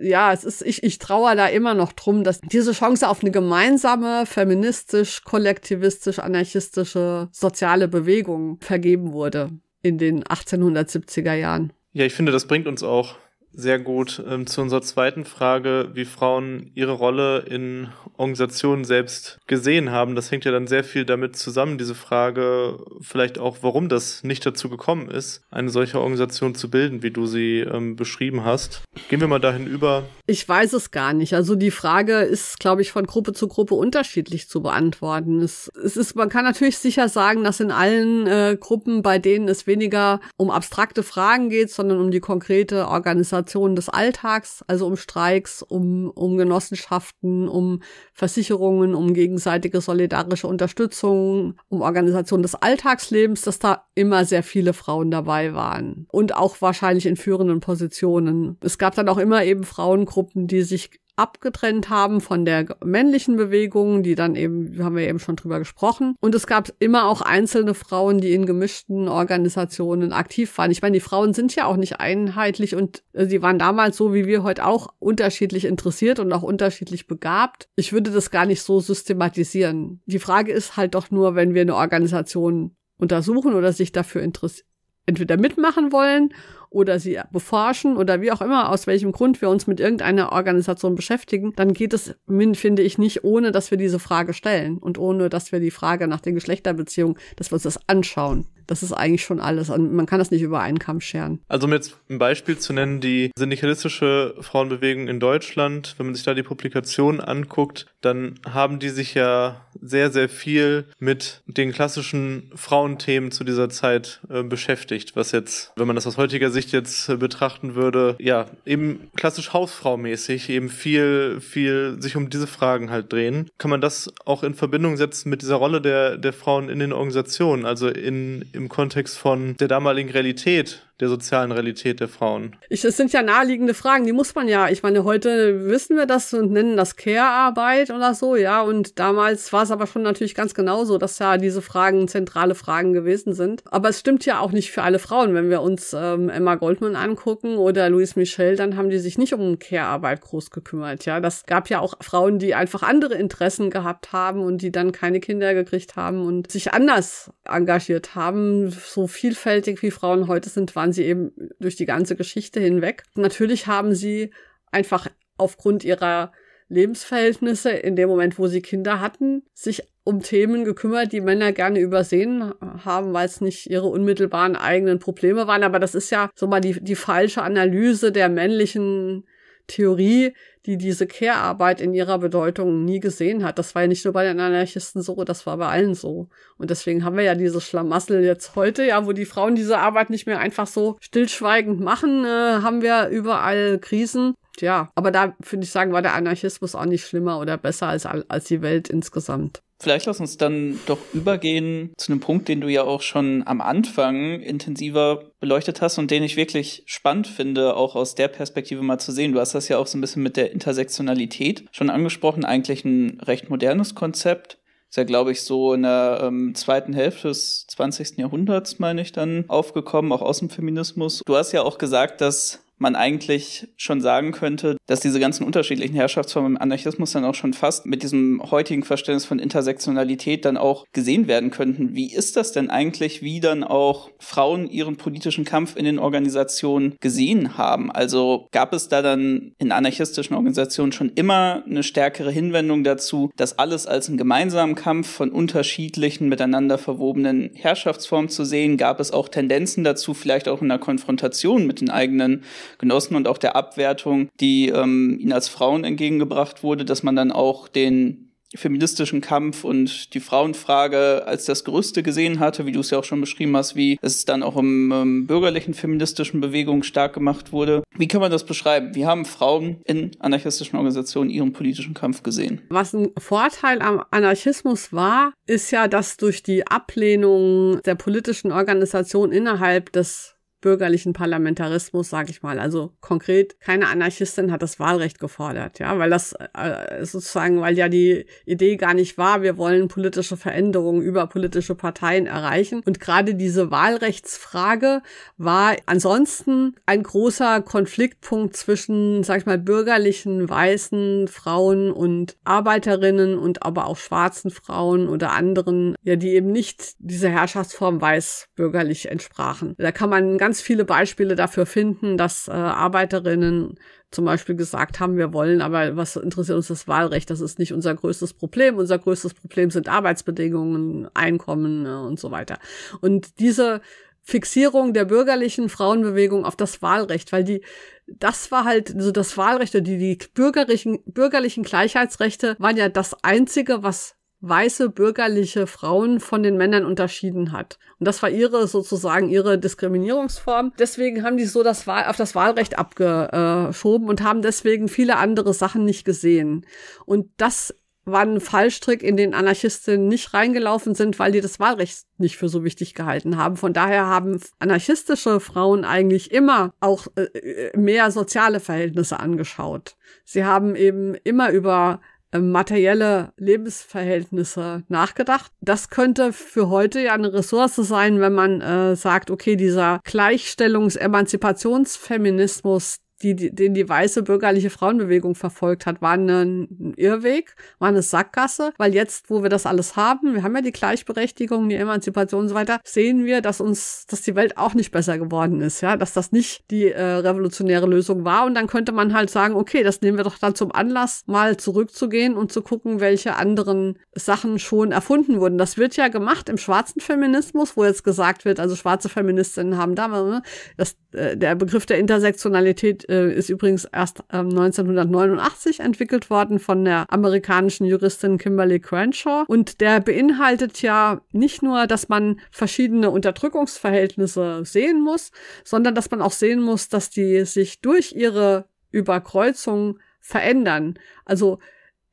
ja, es ist, ich, ich trauere da immer noch drum, dass diese Chance auf eine gemeinsame, feministisch, kollektivistisch, anarchistische, soziale Bewegung vergeben wurde in den 1870er Jahren. Ja, ich finde, das bringt uns auch sehr gut ähm, zu unserer zweiten Frage, wie Frauen ihre Rolle in Organisationen selbst gesehen haben. Das hängt ja dann sehr viel damit zusammen, diese Frage, vielleicht auch, warum das nicht dazu gekommen ist, eine solche Organisation zu bilden, wie du sie ähm, beschrieben hast. Gehen wir mal dahin über. Ich weiß es gar nicht. Also die Frage ist, glaube ich, von Gruppe zu Gruppe unterschiedlich zu beantworten. Es, es ist, man kann natürlich sicher sagen, dass in allen äh, Gruppen, bei denen es weniger um abstrakte Fragen geht, sondern um die konkrete Organisation, Situationen des Alltags, also um Streiks, um, um Genossenschaften, um Versicherungen, um gegenseitige solidarische Unterstützung, um Organisation des Alltagslebens, dass da immer sehr viele Frauen dabei waren und auch wahrscheinlich in führenden Positionen. Es gab dann auch immer eben Frauengruppen, die sich abgetrennt haben von der männlichen Bewegung, die dann eben, haben wir eben schon drüber gesprochen. Und es gab immer auch einzelne Frauen, die in gemischten Organisationen aktiv waren. Ich meine, die Frauen sind ja auch nicht einheitlich und äh, sie waren damals so wie wir heute auch unterschiedlich interessiert und auch unterschiedlich begabt. Ich würde das gar nicht so systematisieren. Die Frage ist halt doch nur, wenn wir eine Organisation untersuchen oder sich dafür interessieren entweder mitmachen wollen oder sie beforschen oder wie auch immer, aus welchem Grund wir uns mit irgendeiner Organisation beschäftigen, dann geht es, finde ich, nicht ohne, dass wir diese Frage stellen und ohne, dass wir die Frage nach den Geschlechterbeziehungen, dass wir uns das anschauen. Das ist eigentlich schon alles. Und Man kann das nicht über einen Kamm scheren. Also um jetzt ein Beispiel zu nennen, die syndikalistische Frauenbewegung in Deutschland, wenn man sich da die Publikationen anguckt, dann haben die sich ja sehr, sehr viel mit den klassischen Frauenthemen zu dieser Zeit äh, beschäftigt, was jetzt, wenn man das aus heutiger Sicht Gesicht jetzt betrachten würde, ja, eben klassisch Hausfrau-mäßig, eben viel, viel sich um diese Fragen halt drehen. Kann man das auch in Verbindung setzen mit dieser Rolle der, der Frauen in den Organisationen, also in, im Kontext von der damaligen Realität, der sozialen Realität der Frauen? Ich, es sind ja naheliegende Fragen, die muss man ja. Ich meine, heute wissen wir das und nennen das Care-Arbeit oder so, ja. Und damals war es aber schon natürlich ganz genauso, dass ja diese Fragen zentrale Fragen gewesen sind. Aber es stimmt ja auch nicht für alle Frauen. Wenn wir uns ähm, Emma Goldman angucken oder Louise Michel, dann haben die sich nicht um Care-Arbeit groß gekümmert, ja. Das gab ja auch Frauen, die einfach andere Interessen gehabt haben und die dann keine Kinder gekriegt haben und sich anders engagiert haben. So vielfältig wie Frauen heute sind, waren waren sie eben durch die ganze Geschichte hinweg. Natürlich haben sie einfach aufgrund ihrer Lebensverhältnisse in dem Moment, wo sie Kinder hatten, sich um Themen gekümmert, die Männer gerne übersehen haben, weil es nicht ihre unmittelbaren eigenen Probleme waren. Aber das ist ja so mal die, die falsche Analyse der männlichen Theorie, die diese Care-Arbeit in ihrer Bedeutung nie gesehen hat. Das war ja nicht nur bei den Anarchisten so, das war bei allen so. Und deswegen haben wir ja dieses Schlamassel jetzt heute, ja, wo die Frauen diese Arbeit nicht mehr einfach so stillschweigend machen, äh, haben wir überall Krisen. Ja, aber da finde ich sagen, war der Anarchismus auch nicht schlimmer oder besser als, als die Welt insgesamt. Vielleicht lass uns dann doch übergehen zu einem Punkt, den du ja auch schon am Anfang intensiver beleuchtet hast und den ich wirklich spannend finde, auch aus der Perspektive mal zu sehen. Du hast das ja auch so ein bisschen mit der Intersektionalität schon angesprochen, eigentlich ein recht modernes Konzept. Ist ja, glaube ich, so in der ähm, zweiten Hälfte des 20. Jahrhunderts, meine ich, dann aufgekommen, auch aus dem Feminismus. Du hast ja auch gesagt, dass man eigentlich schon sagen könnte, dass diese ganzen unterschiedlichen Herrschaftsformen im Anarchismus dann auch schon fast mit diesem heutigen Verständnis von Intersektionalität dann auch gesehen werden könnten. Wie ist das denn eigentlich, wie dann auch Frauen ihren politischen Kampf in den Organisationen gesehen haben? Also gab es da dann in anarchistischen Organisationen schon immer eine stärkere Hinwendung dazu, das alles als einen gemeinsamen Kampf von unterschiedlichen miteinander verwobenen Herrschaftsformen zu sehen? Gab es auch Tendenzen dazu, vielleicht auch in der Konfrontation mit den eigenen genossen und auch der Abwertung, die ähm, ihnen als Frauen entgegengebracht wurde, dass man dann auch den feministischen Kampf und die Frauenfrage als das Größte gesehen hatte, wie du es ja auch schon beschrieben hast, wie es dann auch im ähm, bürgerlichen feministischen Bewegung stark gemacht wurde. Wie kann man das beschreiben? Wie haben Frauen in anarchistischen Organisationen ihren politischen Kampf gesehen? Was ein Vorteil am Anarchismus war, ist ja, dass durch die Ablehnung der politischen Organisation innerhalb des bürgerlichen Parlamentarismus, sag ich mal. Also konkret, keine Anarchistin hat das Wahlrecht gefordert, ja, weil das äh, sozusagen, weil ja die Idee gar nicht war, wir wollen politische Veränderungen über politische Parteien erreichen. Und gerade diese Wahlrechtsfrage war ansonsten ein großer Konfliktpunkt zwischen, sag ich mal, bürgerlichen, weißen Frauen und Arbeiterinnen und aber auch schwarzen Frauen oder anderen, ja, die eben nicht dieser Herrschaftsform weiß bürgerlich entsprachen. Da kann man ganz ganz viele Beispiele dafür finden, dass äh, Arbeiterinnen zum Beispiel gesagt haben, wir wollen, aber was interessiert uns das Wahlrecht? Das ist nicht unser größtes Problem. Unser größtes Problem sind Arbeitsbedingungen, Einkommen äh, und so weiter. Und diese Fixierung der bürgerlichen Frauenbewegung auf das Wahlrecht, weil die das war halt so also das Wahlrecht oder die, die bürgerlichen bürgerlichen Gleichheitsrechte waren ja das einzige, was weiße bürgerliche Frauen von den Männern unterschieden hat. Und das war ihre sozusagen ihre Diskriminierungsform. Deswegen haben die so das Wahl auf das Wahlrecht abgeschoben und haben deswegen viele andere Sachen nicht gesehen. Und das war ein Fallstrick, in den Anarchistinnen nicht reingelaufen sind, weil die das Wahlrecht nicht für so wichtig gehalten haben. Von daher haben anarchistische Frauen eigentlich immer auch äh, äh, mehr soziale Verhältnisse angeschaut. Sie haben eben immer über äh, materielle Lebensverhältnisse nachgedacht. Das könnte für heute ja eine Ressource sein, wenn man äh, sagt, okay, dieser Gleichstellungs-Emanzipationsfeminismus, die, die, den die weiße bürgerliche Frauenbewegung verfolgt hat, war ne, ein Irrweg, war eine Sackgasse, weil jetzt, wo wir das alles haben, wir haben ja die Gleichberechtigung, die Emanzipation und so weiter, sehen wir, dass uns, dass die Welt auch nicht besser geworden ist, ja, dass das nicht die äh, revolutionäre Lösung war und dann könnte man halt sagen, okay, das nehmen wir doch dann zum Anlass, mal zurückzugehen und zu gucken, welche anderen Sachen schon erfunden wurden. Das wird ja gemacht im schwarzen Feminismus, wo jetzt gesagt wird, also schwarze Feministinnen haben da, äh, dass äh, der Begriff der Intersektionalität äh, ist übrigens erst äh, 1989 entwickelt worden von der amerikanischen Juristin Kimberly Crenshaw. Und der beinhaltet ja nicht nur, dass man verschiedene Unterdrückungsverhältnisse sehen muss, sondern dass man auch sehen muss, dass die sich durch ihre Überkreuzung verändern. Also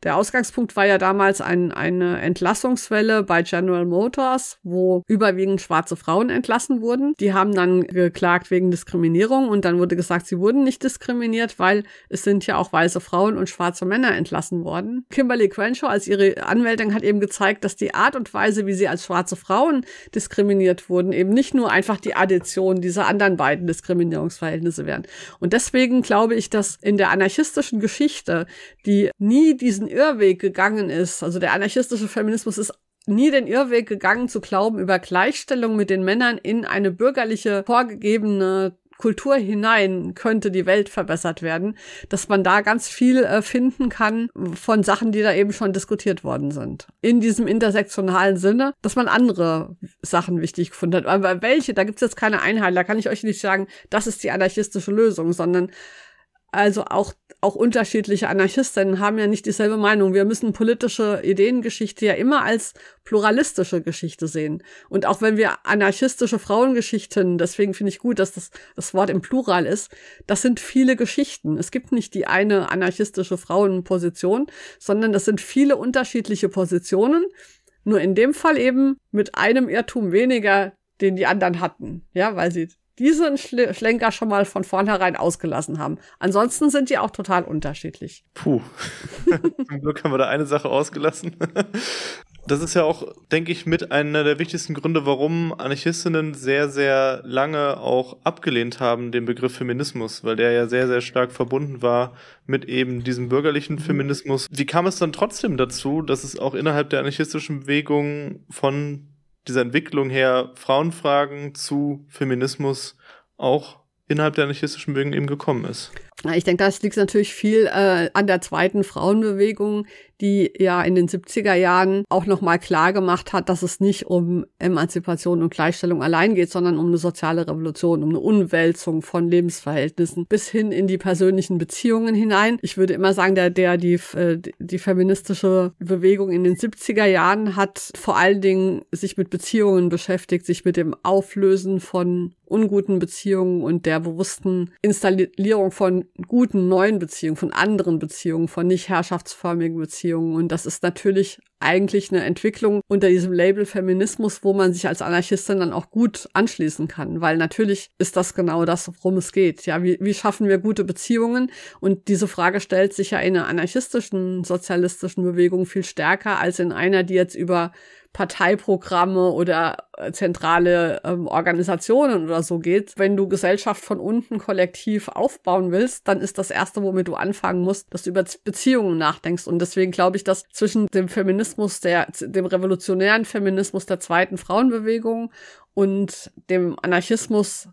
der Ausgangspunkt war ja damals ein, eine Entlassungswelle bei General Motors, wo überwiegend schwarze Frauen entlassen wurden. Die haben dann geklagt wegen Diskriminierung und dann wurde gesagt, sie wurden nicht diskriminiert, weil es sind ja auch weiße Frauen und schwarze Männer entlassen worden. Kimberly Crenshaw als ihre Anwältin hat eben gezeigt, dass die Art und Weise, wie sie als schwarze Frauen diskriminiert wurden, eben nicht nur einfach die Addition dieser anderen beiden Diskriminierungsverhältnisse wären. Und deswegen glaube ich, dass in der anarchistischen Geschichte, die nie diesen Irrweg gegangen ist. Also der anarchistische Feminismus ist nie den Irrweg gegangen zu glauben, über Gleichstellung mit den Männern in eine bürgerliche, vorgegebene Kultur hinein könnte die Welt verbessert werden, dass man da ganz viel äh, finden kann von Sachen, die da eben schon diskutiert worden sind. In diesem intersektionalen Sinne, dass man andere Sachen wichtig gefunden hat. Aber welche, da gibt es jetzt keine Einheit, da kann ich euch nicht sagen, das ist die anarchistische Lösung, sondern also auch auch unterschiedliche Anarchistinnen haben ja nicht dieselbe Meinung. Wir müssen politische Ideengeschichte ja immer als pluralistische Geschichte sehen. Und auch wenn wir anarchistische Frauengeschichten, deswegen finde ich gut, dass das, das Wort im Plural ist, das sind viele Geschichten. Es gibt nicht die eine anarchistische Frauenposition, sondern das sind viele unterschiedliche Positionen. Nur in dem Fall eben mit einem Irrtum weniger, den die anderen hatten. Ja, weil sie diesen Schl Schlenker schon mal von vornherein ausgelassen haben. Ansonsten sind die auch total unterschiedlich. Puh. Zum Glück haben wir da eine Sache ausgelassen. Das ist ja auch, denke ich, mit einer der wichtigsten Gründe, warum Anarchistinnen sehr, sehr lange auch abgelehnt haben den Begriff Feminismus, weil der ja sehr, sehr stark verbunden war mit eben diesem bürgerlichen Feminismus. Wie kam es dann trotzdem dazu, dass es auch innerhalb der anarchistischen Bewegung von dieser Entwicklung her Frauenfragen zu Feminismus auch innerhalb der anarchistischen Bewegung eben gekommen ist. Ah, ich denke, das liegt natürlich viel äh, an der zweiten Frauenbewegung, die ja in den 70er Jahren auch nochmal klar gemacht hat, dass es nicht um Emanzipation und Gleichstellung allein geht, sondern um eine soziale Revolution, um eine Umwälzung von Lebensverhältnissen bis hin in die persönlichen Beziehungen hinein. Ich würde immer sagen, der, der die, äh, die feministische Bewegung in den 70er Jahren hat vor allen Dingen sich mit Beziehungen beschäftigt, sich mit dem Auflösen von unguten Beziehungen und der bewussten Installierung von guten neuen Beziehungen, von anderen Beziehungen, von nicht herrschaftsförmigen Beziehungen. Und das ist natürlich eigentlich eine Entwicklung unter diesem Label Feminismus, wo man sich als Anarchistin dann auch gut anschließen kann, weil natürlich ist das genau das, worum es geht. Ja, wie, wie schaffen wir gute Beziehungen? Und diese Frage stellt sich ja in einer anarchistischen, sozialistischen Bewegung viel stärker als in einer, die jetzt über Parteiprogramme oder äh, zentrale ähm, Organisationen oder so geht. Wenn du Gesellschaft von unten kollektiv aufbauen willst, dann ist das Erste, womit du anfangen musst, dass du über Beziehungen nachdenkst. Und deswegen glaube ich, dass zwischen dem Feminismus, der, dem revolutionären Feminismus der zweiten Frauenbewegung und dem Anarchismus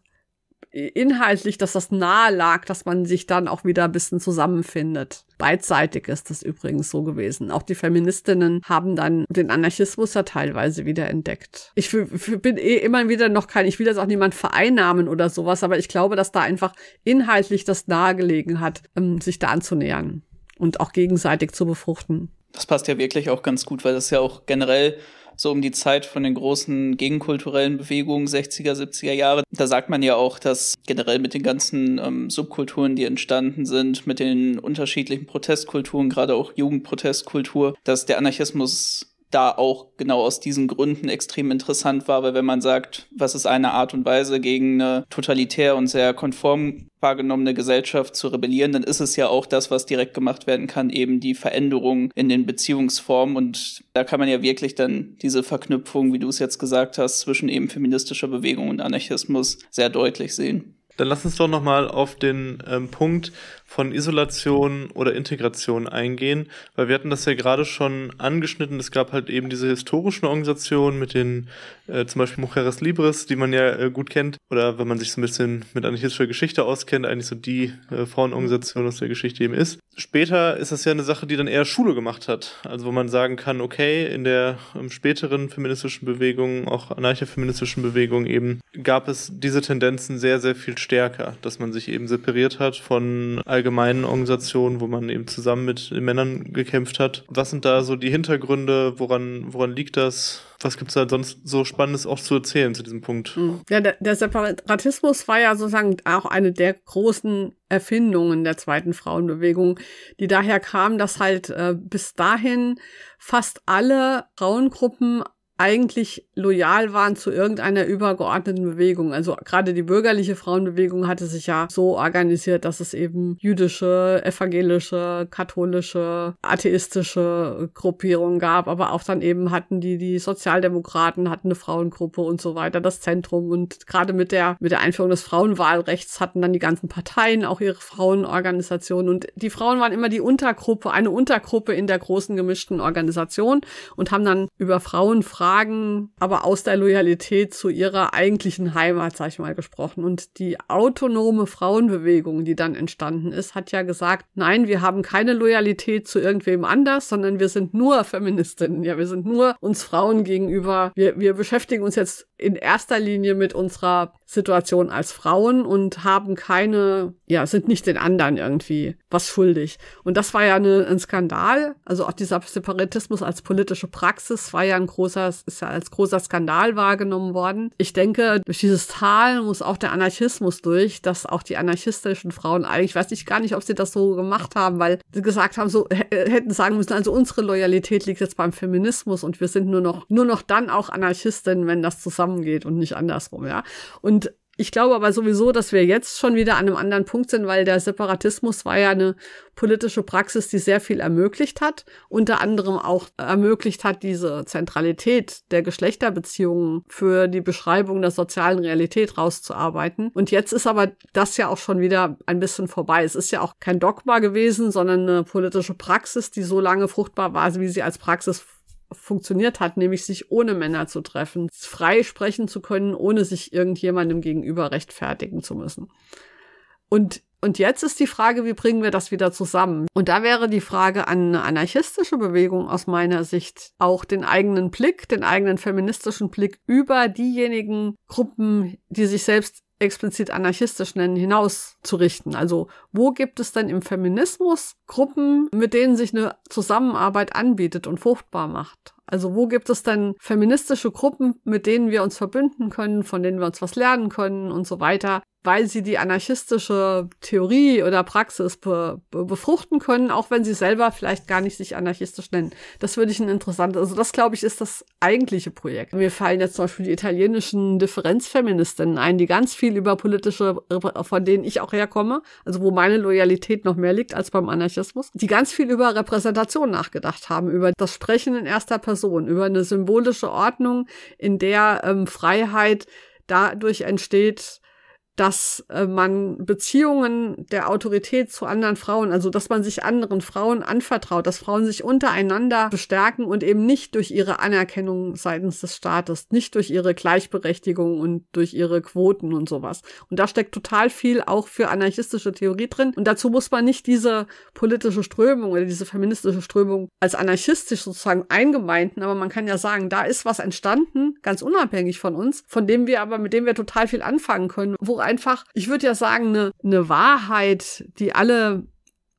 inhaltlich, dass das nahe lag, dass man sich dann auch wieder ein bisschen zusammenfindet. Beidseitig ist das übrigens so gewesen. Auch die Feministinnen haben dann den Anarchismus ja teilweise wieder entdeckt. Ich bin eh immer wieder noch kein, ich will das auch niemand vereinnahmen oder sowas, aber ich glaube, dass da einfach inhaltlich das nahegelegen hat, ähm, sich da anzunähern und auch gegenseitig zu befruchten. Das passt ja wirklich auch ganz gut, weil das ja auch generell so um die Zeit von den großen gegenkulturellen Bewegungen 60er, 70er Jahre. Da sagt man ja auch, dass generell mit den ganzen ähm, Subkulturen, die entstanden sind, mit den unterschiedlichen Protestkulturen, gerade auch Jugendprotestkultur, dass der Anarchismus da auch genau aus diesen Gründen extrem interessant war, weil wenn man sagt, was ist eine Art und Weise gegen eine totalitär und sehr konform wahrgenommene Gesellschaft zu rebellieren, dann ist es ja auch das, was direkt gemacht werden kann, eben die Veränderung in den Beziehungsformen. Und da kann man ja wirklich dann diese Verknüpfung, wie du es jetzt gesagt hast, zwischen eben feministischer Bewegung und Anarchismus sehr deutlich sehen. Dann lass uns doch nochmal auf den ähm, Punkt von Isolation oder Integration eingehen, weil wir hatten das ja gerade schon angeschnitten. Es gab halt eben diese historischen Organisationen mit den äh, zum Beispiel Mujeres Libres, die man ja äh, gut kennt, oder wenn man sich so ein bisschen mit anarchistischer Geschichte auskennt, eigentlich so die äh, Frauenorganisation aus der Geschichte eben ist. Später ist das ja eine Sache, die dann eher Schule gemacht hat, also wo man sagen kann, okay, in der ähm, späteren feministischen Bewegung, auch anarcho-feministischen Bewegung eben, gab es diese Tendenzen sehr, sehr viel stärker, dass man sich eben separiert hat von all allgemeinen Organisationen, wo man eben zusammen mit Männern gekämpft hat. Was sind da so die Hintergründe? Woran, woran liegt das? Was gibt es da sonst so Spannendes auch zu erzählen zu diesem Punkt? Hm. Ja, der, der Separatismus war ja sozusagen auch eine der großen Erfindungen der zweiten Frauenbewegung, die daher kam, dass halt äh, bis dahin fast alle Frauengruppen eigentlich loyal waren zu irgendeiner übergeordneten Bewegung. Also gerade die bürgerliche Frauenbewegung hatte sich ja so organisiert, dass es eben jüdische, evangelische, katholische, atheistische Gruppierungen gab, aber auch dann eben hatten die die Sozialdemokraten, hatten eine Frauengruppe und so weiter, das Zentrum und gerade mit der mit der Einführung des Frauenwahlrechts hatten dann die ganzen Parteien auch ihre Frauenorganisationen und die Frauen waren immer die Untergruppe, eine Untergruppe in der großen gemischten Organisation und haben dann über Frauenfragen Fragen, aber aus der Loyalität zu ihrer eigentlichen Heimat, sag ich mal, gesprochen. Und die autonome Frauenbewegung, die dann entstanden ist, hat ja gesagt, nein, wir haben keine Loyalität zu irgendwem anders, sondern wir sind nur Feministinnen. Ja, wir sind nur uns Frauen gegenüber. Wir, wir beschäftigen uns jetzt in erster Linie mit unserer Situation als Frauen und haben keine, ja, sind nicht den anderen irgendwie was schuldig. Und das war ja eine, ein Skandal. Also auch dieser Separatismus als politische Praxis war ja ein großer, ist ja als großer Skandal wahrgenommen worden. Ich denke, durch dieses Tal muss auch der Anarchismus durch, dass auch die anarchistischen Frauen eigentlich, weiß ich gar nicht, ob sie das so gemacht haben, weil sie gesagt haben, so äh, hätten sagen müssen, also unsere Loyalität liegt jetzt beim Feminismus und wir sind nur noch, nur noch dann auch Anarchistinnen, wenn das zusammengeht und nicht andersrum, ja. Und ich glaube aber sowieso, dass wir jetzt schon wieder an einem anderen Punkt sind, weil der Separatismus war ja eine politische Praxis, die sehr viel ermöglicht hat, unter anderem auch ermöglicht hat, diese Zentralität der Geschlechterbeziehungen für die Beschreibung der sozialen Realität rauszuarbeiten. Und jetzt ist aber das ja auch schon wieder ein bisschen vorbei. Es ist ja auch kein Dogma gewesen, sondern eine politische Praxis, die so lange fruchtbar war, wie sie als Praxis funktioniert hat, nämlich sich ohne Männer zu treffen, frei sprechen zu können, ohne sich irgendjemandem gegenüber rechtfertigen zu müssen. Und, und jetzt ist die Frage, wie bringen wir das wieder zusammen? Und da wäre die Frage an eine anarchistische Bewegung aus meiner Sicht auch den eigenen Blick, den eigenen feministischen Blick über diejenigen Gruppen, die sich selbst explizit anarchistisch nennen, hinauszurichten. Also wo gibt es denn im Feminismus Gruppen, mit denen sich eine Zusammenarbeit anbietet und fruchtbar macht? Also wo gibt es denn feministische Gruppen, mit denen wir uns verbünden können, von denen wir uns was lernen können und so weiter? weil sie die anarchistische Theorie oder Praxis be be befruchten können, auch wenn sie selber vielleicht gar nicht sich anarchistisch nennen. Das würde ich ein interessantes, also das glaube ich ist das eigentliche Projekt. Mir fallen jetzt zum Beispiel die italienischen Differenzfeministinnen ein, die ganz viel über politische, von denen ich auch herkomme, also wo meine Loyalität noch mehr liegt als beim Anarchismus, die ganz viel über Repräsentation nachgedacht haben, über das Sprechen in erster Person, über eine symbolische Ordnung, in der ähm, Freiheit dadurch entsteht, dass äh, man Beziehungen der Autorität zu anderen Frauen, also dass man sich anderen Frauen anvertraut, dass Frauen sich untereinander bestärken und eben nicht durch ihre Anerkennung seitens des Staates, nicht durch ihre Gleichberechtigung und durch ihre Quoten und sowas. Und da steckt total viel auch für anarchistische Theorie drin. Und dazu muss man nicht diese politische Strömung oder diese feministische Strömung als anarchistisch sozusagen eingemeinden, aber man kann ja sagen, da ist was entstanden, ganz unabhängig von uns, von dem wir aber, mit dem wir total viel anfangen können, woran einfach, ich würde ja sagen, eine, eine Wahrheit, die alle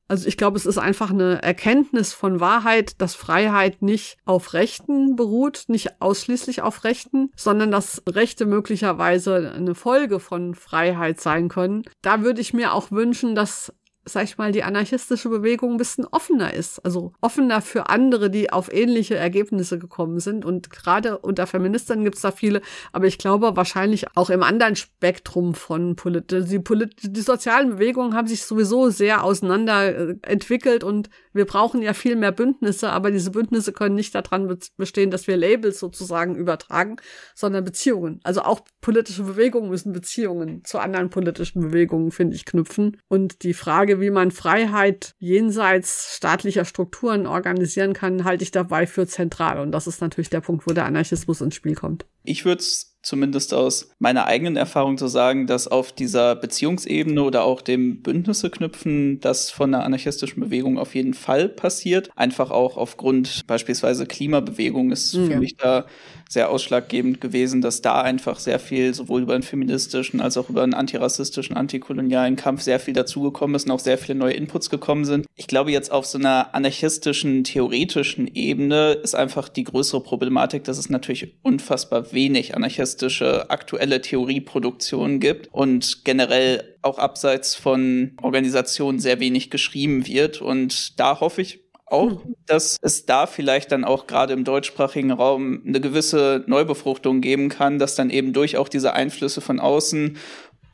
also ich glaube, es ist einfach eine Erkenntnis von Wahrheit, dass Freiheit nicht auf Rechten beruht, nicht ausschließlich auf Rechten, sondern dass Rechte möglicherweise eine Folge von Freiheit sein können. Da würde ich mir auch wünschen, dass sag ich mal, die anarchistische Bewegung ein bisschen offener ist. Also offener für andere, die auf ähnliche Ergebnisse gekommen sind. Und gerade unter Feministinnen gibt's da viele, aber ich glaube wahrscheinlich auch im anderen Spektrum von Polit die, Polit die sozialen Bewegungen haben sich sowieso sehr auseinander äh, entwickelt und wir brauchen ja viel mehr Bündnisse, aber diese Bündnisse können nicht daran bestehen, dass wir Labels sozusagen übertragen, sondern Beziehungen. Also auch politische Bewegungen müssen Beziehungen zu anderen politischen Bewegungen, finde ich, knüpfen. Und die Frage, Frage, wie man Freiheit jenseits staatlicher Strukturen organisieren kann, halte ich dabei für zentral. Und das ist natürlich der Punkt, wo der Anarchismus ins Spiel kommt. Ich würde es zumindest aus meiner eigenen Erfahrung so sagen, dass auf dieser Beziehungsebene oder auch dem Bündnisse knüpfen, das von einer anarchistischen Bewegung auf jeden Fall passiert. Einfach auch aufgrund beispielsweise Klimabewegung ist mhm. für mich da sehr ausschlaggebend gewesen, dass da einfach sehr viel sowohl über einen feministischen als auch über einen antirassistischen, antikolonialen Kampf sehr viel dazugekommen ist und auch sehr viele neue Inputs gekommen sind. Ich glaube jetzt auf so einer anarchistischen, theoretischen Ebene ist einfach die größere Problematik, dass es natürlich unfassbar wenig anarchistische aktuelle Theorieproduktion gibt und generell auch abseits von Organisationen sehr wenig geschrieben wird. Und da hoffe ich auch, hm. dass es da vielleicht dann auch gerade im deutschsprachigen Raum eine gewisse Neubefruchtung geben kann, dass dann eben durch auch diese Einflüsse von außen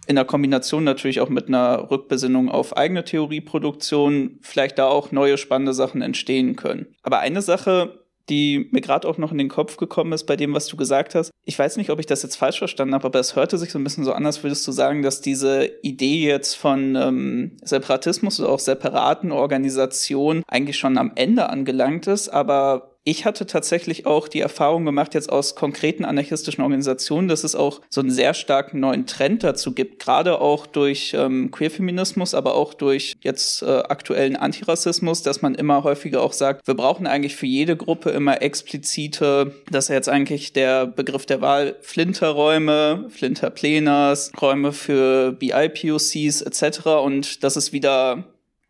in der Kombination natürlich auch mit einer Rückbesinnung auf eigene Theorieproduktion vielleicht da auch neue spannende Sachen entstehen können. Aber eine Sache, die mir gerade auch noch in den Kopf gekommen ist bei dem, was du gesagt hast. Ich weiß nicht, ob ich das jetzt falsch verstanden habe, aber es hörte sich so ein bisschen so an, als würdest du sagen, dass diese Idee jetzt von ähm, Separatismus oder auch separaten Organisationen eigentlich schon am Ende angelangt ist, aber ich hatte tatsächlich auch die Erfahrung gemacht, jetzt aus konkreten anarchistischen Organisationen, dass es auch so einen sehr starken neuen Trend dazu gibt, gerade auch durch ähm, Queerfeminismus, aber auch durch jetzt äh, aktuellen Antirassismus, dass man immer häufiger auch sagt, wir brauchen eigentlich für jede Gruppe immer explizite, das ist jetzt eigentlich der Begriff der Wahl, Flinterräume, Flinterplenars, Räume für BIPOCs etc. Und das ist wieder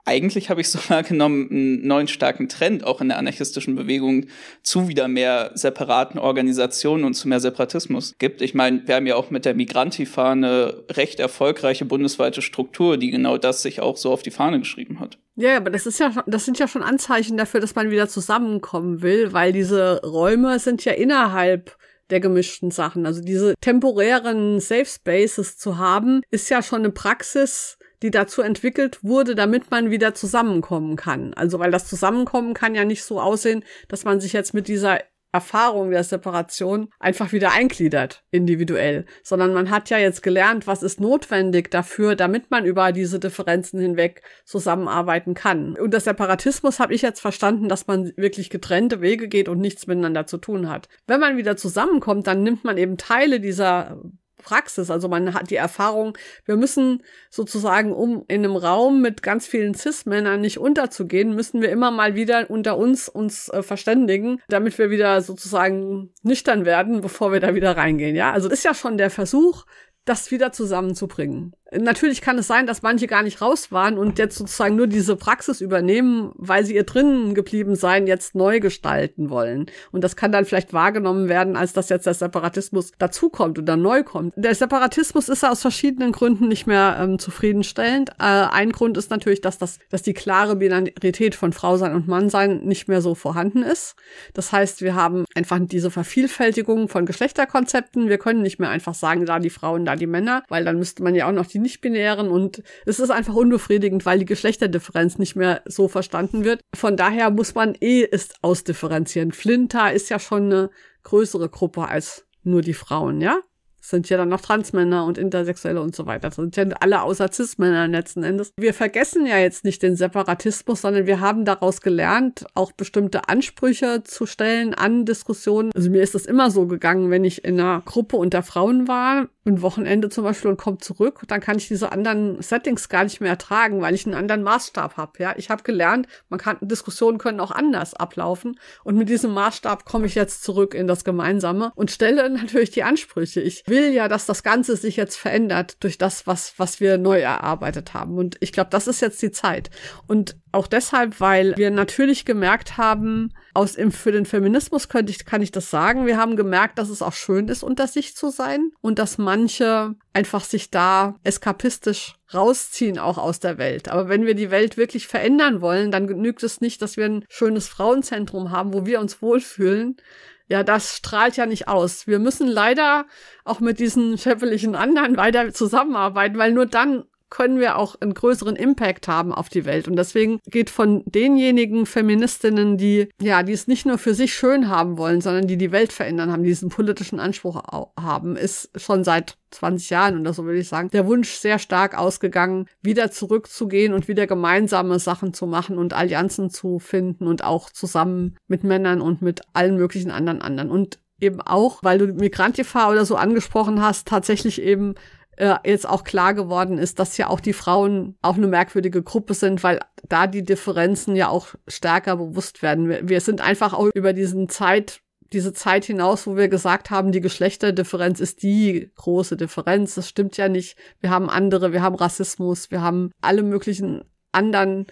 eigentlich habe ich so wahrgenommen, einen neuen starken Trend auch in der anarchistischen Bewegung zu wieder mehr separaten Organisationen und zu mehr Separatismus gibt. Ich meine, wir haben ja auch mit der Migrantifa eine recht erfolgreiche bundesweite Struktur, die genau das sich auch so auf die Fahne geschrieben hat. Ja, aber das ist ja, das sind ja schon Anzeichen dafür, dass man wieder zusammenkommen will, weil diese Räume sind ja innerhalb der gemischten Sachen. Also diese temporären Safe Spaces zu haben, ist ja schon eine Praxis, die dazu entwickelt wurde, damit man wieder zusammenkommen kann. Also weil das Zusammenkommen kann ja nicht so aussehen, dass man sich jetzt mit dieser Erfahrung der Separation einfach wieder eingliedert, individuell, sondern man hat ja jetzt gelernt, was ist notwendig dafür, damit man über diese Differenzen hinweg zusammenarbeiten kann. Und das Separatismus habe ich jetzt verstanden, dass man wirklich getrennte Wege geht und nichts miteinander zu tun hat. Wenn man wieder zusammenkommt, dann nimmt man eben Teile dieser Praxis. Also man hat die Erfahrung, wir müssen sozusagen, um in einem Raum mit ganz vielen CIS-Männern nicht unterzugehen, müssen wir immer mal wieder unter uns uns äh, verständigen, damit wir wieder sozusagen nüchtern werden, bevor wir da wieder reingehen. Ja, also ist ja schon der Versuch, das wieder zusammenzubringen. Natürlich kann es sein, dass manche gar nicht raus waren und jetzt sozusagen nur diese Praxis übernehmen, weil sie ihr drinnen geblieben sein jetzt neu gestalten wollen. Und das kann dann vielleicht wahrgenommen werden, als dass jetzt der Separatismus dazukommt oder neu kommt. Der Separatismus ist aus verschiedenen Gründen nicht mehr ähm, zufriedenstellend. Äh, ein Grund ist natürlich, dass das, dass die klare Binarität von Frau sein und Mann sein nicht mehr so vorhanden ist. Das heißt, wir haben einfach diese Vervielfältigung von Geschlechterkonzepten. Wir können nicht mehr einfach sagen, da die Frauen, da die Männer, weil dann müsste man ja auch noch die die Nicht-Binären und es ist einfach unbefriedigend, weil die Geschlechterdifferenz nicht mehr so verstanden wird. Von daher muss man eh es ausdifferenzieren. Flinter ist ja schon eine größere Gruppe als nur die Frauen, ja? sind ja dann noch Transmänner und Intersexuelle und so weiter. Das sind ja alle außer Cis-Männer letzten Endes. Wir vergessen ja jetzt nicht den Separatismus, sondern wir haben daraus gelernt, auch bestimmte Ansprüche zu stellen an Diskussionen. Also mir ist das immer so gegangen, wenn ich in einer Gruppe unter Frauen war, ein Wochenende zum Beispiel und komme zurück, dann kann ich diese anderen Settings gar nicht mehr ertragen, weil ich einen anderen Maßstab habe. Ja, ich habe gelernt, man kann Diskussionen können auch anders ablaufen und mit diesem Maßstab komme ich jetzt zurück in das Gemeinsame und stelle natürlich die Ansprüche. Ich will will ja, dass das Ganze sich jetzt verändert durch das, was, was wir neu erarbeitet haben. Und ich glaube, das ist jetzt die Zeit. Und auch deshalb, weil wir natürlich gemerkt haben, aus im, für den Feminismus könnte ich, kann ich das sagen. Wir haben gemerkt, dass es auch schön ist, unter sich zu sein und dass manche einfach sich da eskapistisch rausziehen auch aus der Welt. Aber wenn wir die Welt wirklich verändern wollen, dann genügt es nicht, dass wir ein schönes Frauenzentrum haben, wo wir uns wohlfühlen, ja, das strahlt ja nicht aus. Wir müssen leider auch mit diesen schäppeligen anderen weiter zusammenarbeiten, weil nur dann können wir auch einen größeren Impact haben auf die Welt. Und deswegen geht von denjenigen Feministinnen, die, ja, die es nicht nur für sich schön haben wollen, sondern die die Welt verändern haben, die diesen politischen Anspruch haben, ist schon seit 20 Jahren oder so würde ich sagen, der Wunsch sehr stark ausgegangen, wieder zurückzugehen und wieder gemeinsame Sachen zu machen und Allianzen zu finden und auch zusammen mit Männern und mit allen möglichen anderen anderen. Und eben auch, weil du Migrantifa oder so angesprochen hast, tatsächlich eben äh, jetzt auch klar geworden ist, dass ja auch die Frauen auch eine merkwürdige Gruppe sind, weil da die Differenzen ja auch stärker bewusst werden. Wir, wir sind einfach auch über diesen Zeit, diese Zeit hinaus, wo wir gesagt haben, die Geschlechterdifferenz ist die große Differenz. Das stimmt ja nicht. Wir haben andere, wir haben Rassismus, wir haben alle möglichen anderen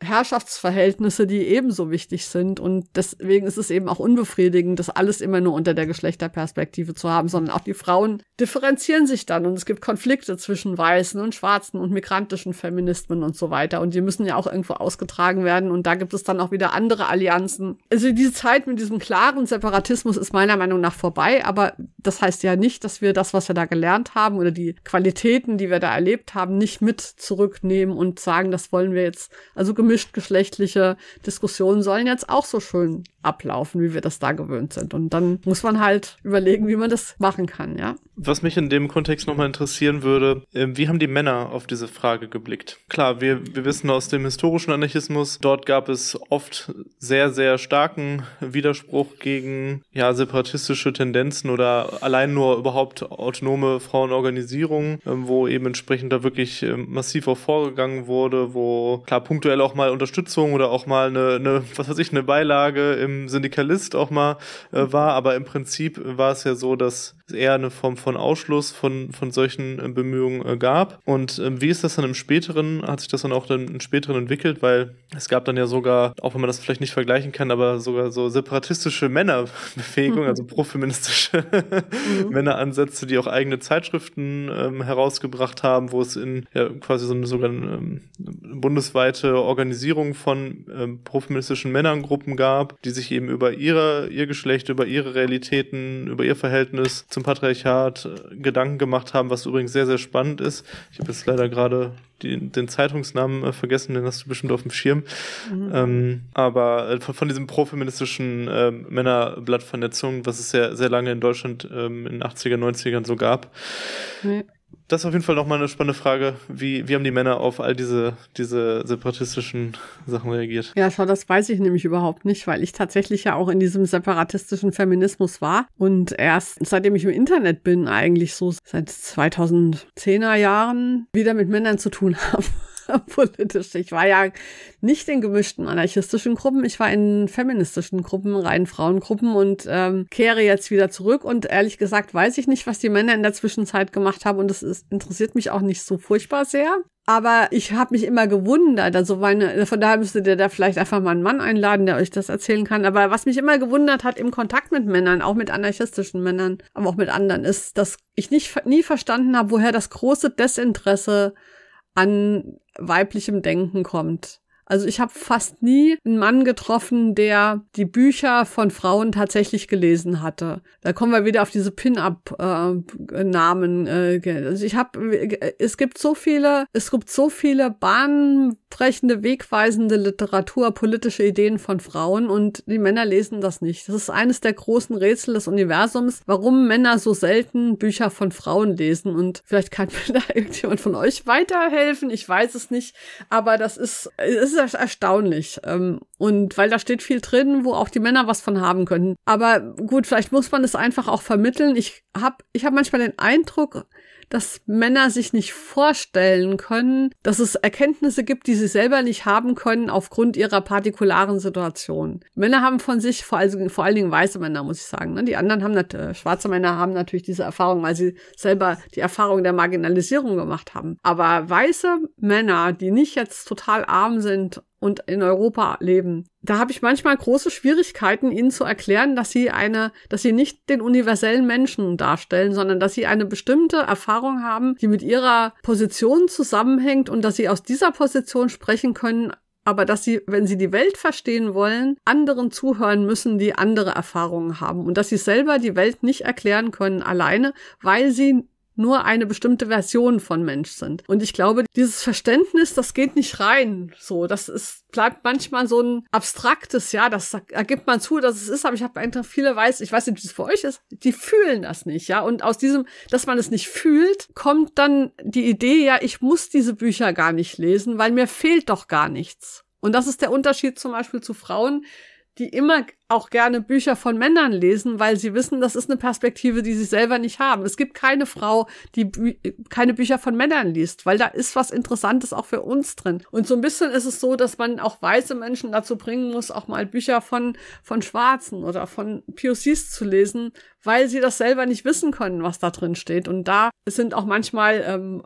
Herrschaftsverhältnisse, die ebenso wichtig sind. Und deswegen ist es eben auch unbefriedigend, das alles immer nur unter der Geschlechterperspektive zu haben, sondern auch die Frauen differenzieren sich dann und es gibt Konflikte zwischen weißen und schwarzen und migrantischen Feminismen und so weiter. Und die müssen ja auch irgendwo ausgetragen werden. Und da gibt es dann auch wieder andere Allianzen. Also diese Zeit mit diesem klaren Separatismus ist meiner Meinung nach vorbei. Aber das heißt ja nicht, dass wir das, was wir da gelernt haben oder die Qualitäten, die wir da erlebt haben, nicht mit zurücknehmen und sagen, das wollen wir jetzt. Also gemischtgeschlechtliche Diskussionen sollen jetzt auch so schön ablaufen, wie wir das da gewöhnt sind. Und dann muss man halt überlegen, wie man das machen kann, ja. Was mich in dem Kontext nochmal interessieren würde, ähm, wie haben die Männer auf diese Frage geblickt? Klar, wir, wir wissen aus dem historischen Anarchismus, dort gab es oft sehr, sehr starken Widerspruch gegen ja, separatistische Tendenzen oder allein nur überhaupt autonome Frauenorganisierungen, ähm, wo eben entsprechend da wirklich ähm, massiv auch vorgegangen wurde, wo klar punktuell auch mal Unterstützung oder auch mal eine, eine was weiß ich, eine Beilage im Syndikalist auch mal äh, war, aber im Prinzip war es ja so, dass es eher eine Form von Ausschluss von, von solchen äh, Bemühungen äh, gab. Und ähm, wie ist das dann im späteren, hat sich das dann auch dann im späteren entwickelt, weil es gab dann ja sogar, auch wenn man das vielleicht nicht vergleichen kann, aber sogar so separatistische Männerbefähigung, mhm. also profeministische mhm. Männeransätze, die auch eigene Zeitschriften ähm, herausgebracht haben, wo es in ja, quasi so eine sogar ähm, bundesweite Organisierung von ähm, profeministischen Männergruppen gab, die sich eben über ihre, ihr Geschlecht, über ihre Realitäten, über ihr Verhältnis zu zum Patriarchat äh, Gedanken gemacht haben, was übrigens sehr, sehr spannend ist. Ich habe jetzt leider gerade den Zeitungsnamen äh, vergessen, den hast du bestimmt auf dem Schirm. Mhm. Ähm, aber äh, von, von, diesem profeministischen äh, Männerblattvernetzung, was es sehr, sehr lange in Deutschland ähm, in den 80er, 90ern so gab. Mhm das ist auf jeden Fall nochmal eine spannende Frage. Wie, wie haben die Männer auf all diese, diese separatistischen Sachen reagiert? Ja, schau, das weiß ich nämlich überhaupt nicht, weil ich tatsächlich ja auch in diesem separatistischen Feminismus war und erst seitdem ich im Internet bin, eigentlich so seit 2010er Jahren wieder mit Männern zu tun habe. politisch. Ich war ja nicht in gemischten anarchistischen Gruppen, ich war in feministischen Gruppen, rein Frauengruppen und ähm, kehre jetzt wieder zurück. Und ehrlich gesagt weiß ich nicht, was die Männer in der Zwischenzeit gemacht haben und das ist, interessiert mich auch nicht so furchtbar sehr. Aber ich habe mich immer gewundert, also meine, von daher müsstet ihr da vielleicht einfach mal einen Mann einladen, der euch das erzählen kann. Aber was mich immer gewundert hat im Kontakt mit Männern, auch mit anarchistischen Männern, aber auch mit anderen, ist, dass ich nicht nie verstanden habe, woher das große Desinteresse an weiblichem Denken kommt. Also ich habe fast nie einen Mann getroffen, der die Bücher von Frauen tatsächlich gelesen hatte. Da kommen wir wieder auf diese Pin-up-Namen. Äh, also ich habe, äh, es gibt so viele, es gibt so viele bahnbrechende, wegweisende Literatur, politische Ideen von Frauen und die Männer lesen das nicht. Das ist eines der großen Rätsel des Universums, warum Männer so selten Bücher von Frauen lesen. Und vielleicht kann mir da irgendjemand von euch weiterhelfen. Ich weiß es nicht, aber das ist, es ist ist erstaunlich. Ähm, und weil da steht viel drin, wo auch die Männer was von haben könnten. Aber gut, vielleicht muss man es einfach auch vermitteln. Ich habe ich hab manchmal den Eindruck, dass Männer sich nicht vorstellen können, dass es Erkenntnisse gibt, die sie selber nicht haben können aufgrund ihrer partikularen Situation. Männer haben von sich, vor allen, vor allen Dingen weiße Männer, muss ich sagen, ne? die anderen haben, äh, schwarze Männer haben natürlich diese Erfahrung, weil sie selber die Erfahrung der Marginalisierung gemacht haben. Aber weiße Männer, die nicht jetzt total arm sind und in Europa leben. Da habe ich manchmal große Schwierigkeiten, ihnen zu erklären, dass sie eine, dass sie nicht den universellen Menschen darstellen, sondern dass sie eine bestimmte Erfahrung haben, die mit ihrer Position zusammenhängt und dass sie aus dieser Position sprechen können, aber dass sie, wenn sie die Welt verstehen wollen, anderen zuhören müssen, die andere Erfahrungen haben und dass sie selber die Welt nicht erklären können alleine, weil sie nur eine bestimmte Version von Mensch sind. Und ich glaube, dieses Verständnis, das geht nicht rein. So, das ist, bleibt manchmal so ein abstraktes, ja, das ergibt man zu, dass es ist, aber ich habe einfach viele weiß, ich weiß nicht, wie es für euch ist, die fühlen das nicht, ja. Und aus diesem, dass man es nicht fühlt, kommt dann die Idee, ja, ich muss diese Bücher gar nicht lesen, weil mir fehlt doch gar nichts. Und das ist der Unterschied zum Beispiel zu Frauen, die immer auch gerne Bücher von Männern lesen, weil sie wissen, das ist eine Perspektive, die sie selber nicht haben. Es gibt keine Frau, die Bü keine Bücher von Männern liest, weil da ist was Interessantes auch für uns drin. Und so ein bisschen ist es so, dass man auch weiße Menschen dazu bringen muss, auch mal Bücher von, von Schwarzen oder von POCs zu lesen, weil sie das selber nicht wissen können, was da drin steht. Und da sind auch manchmal ähm,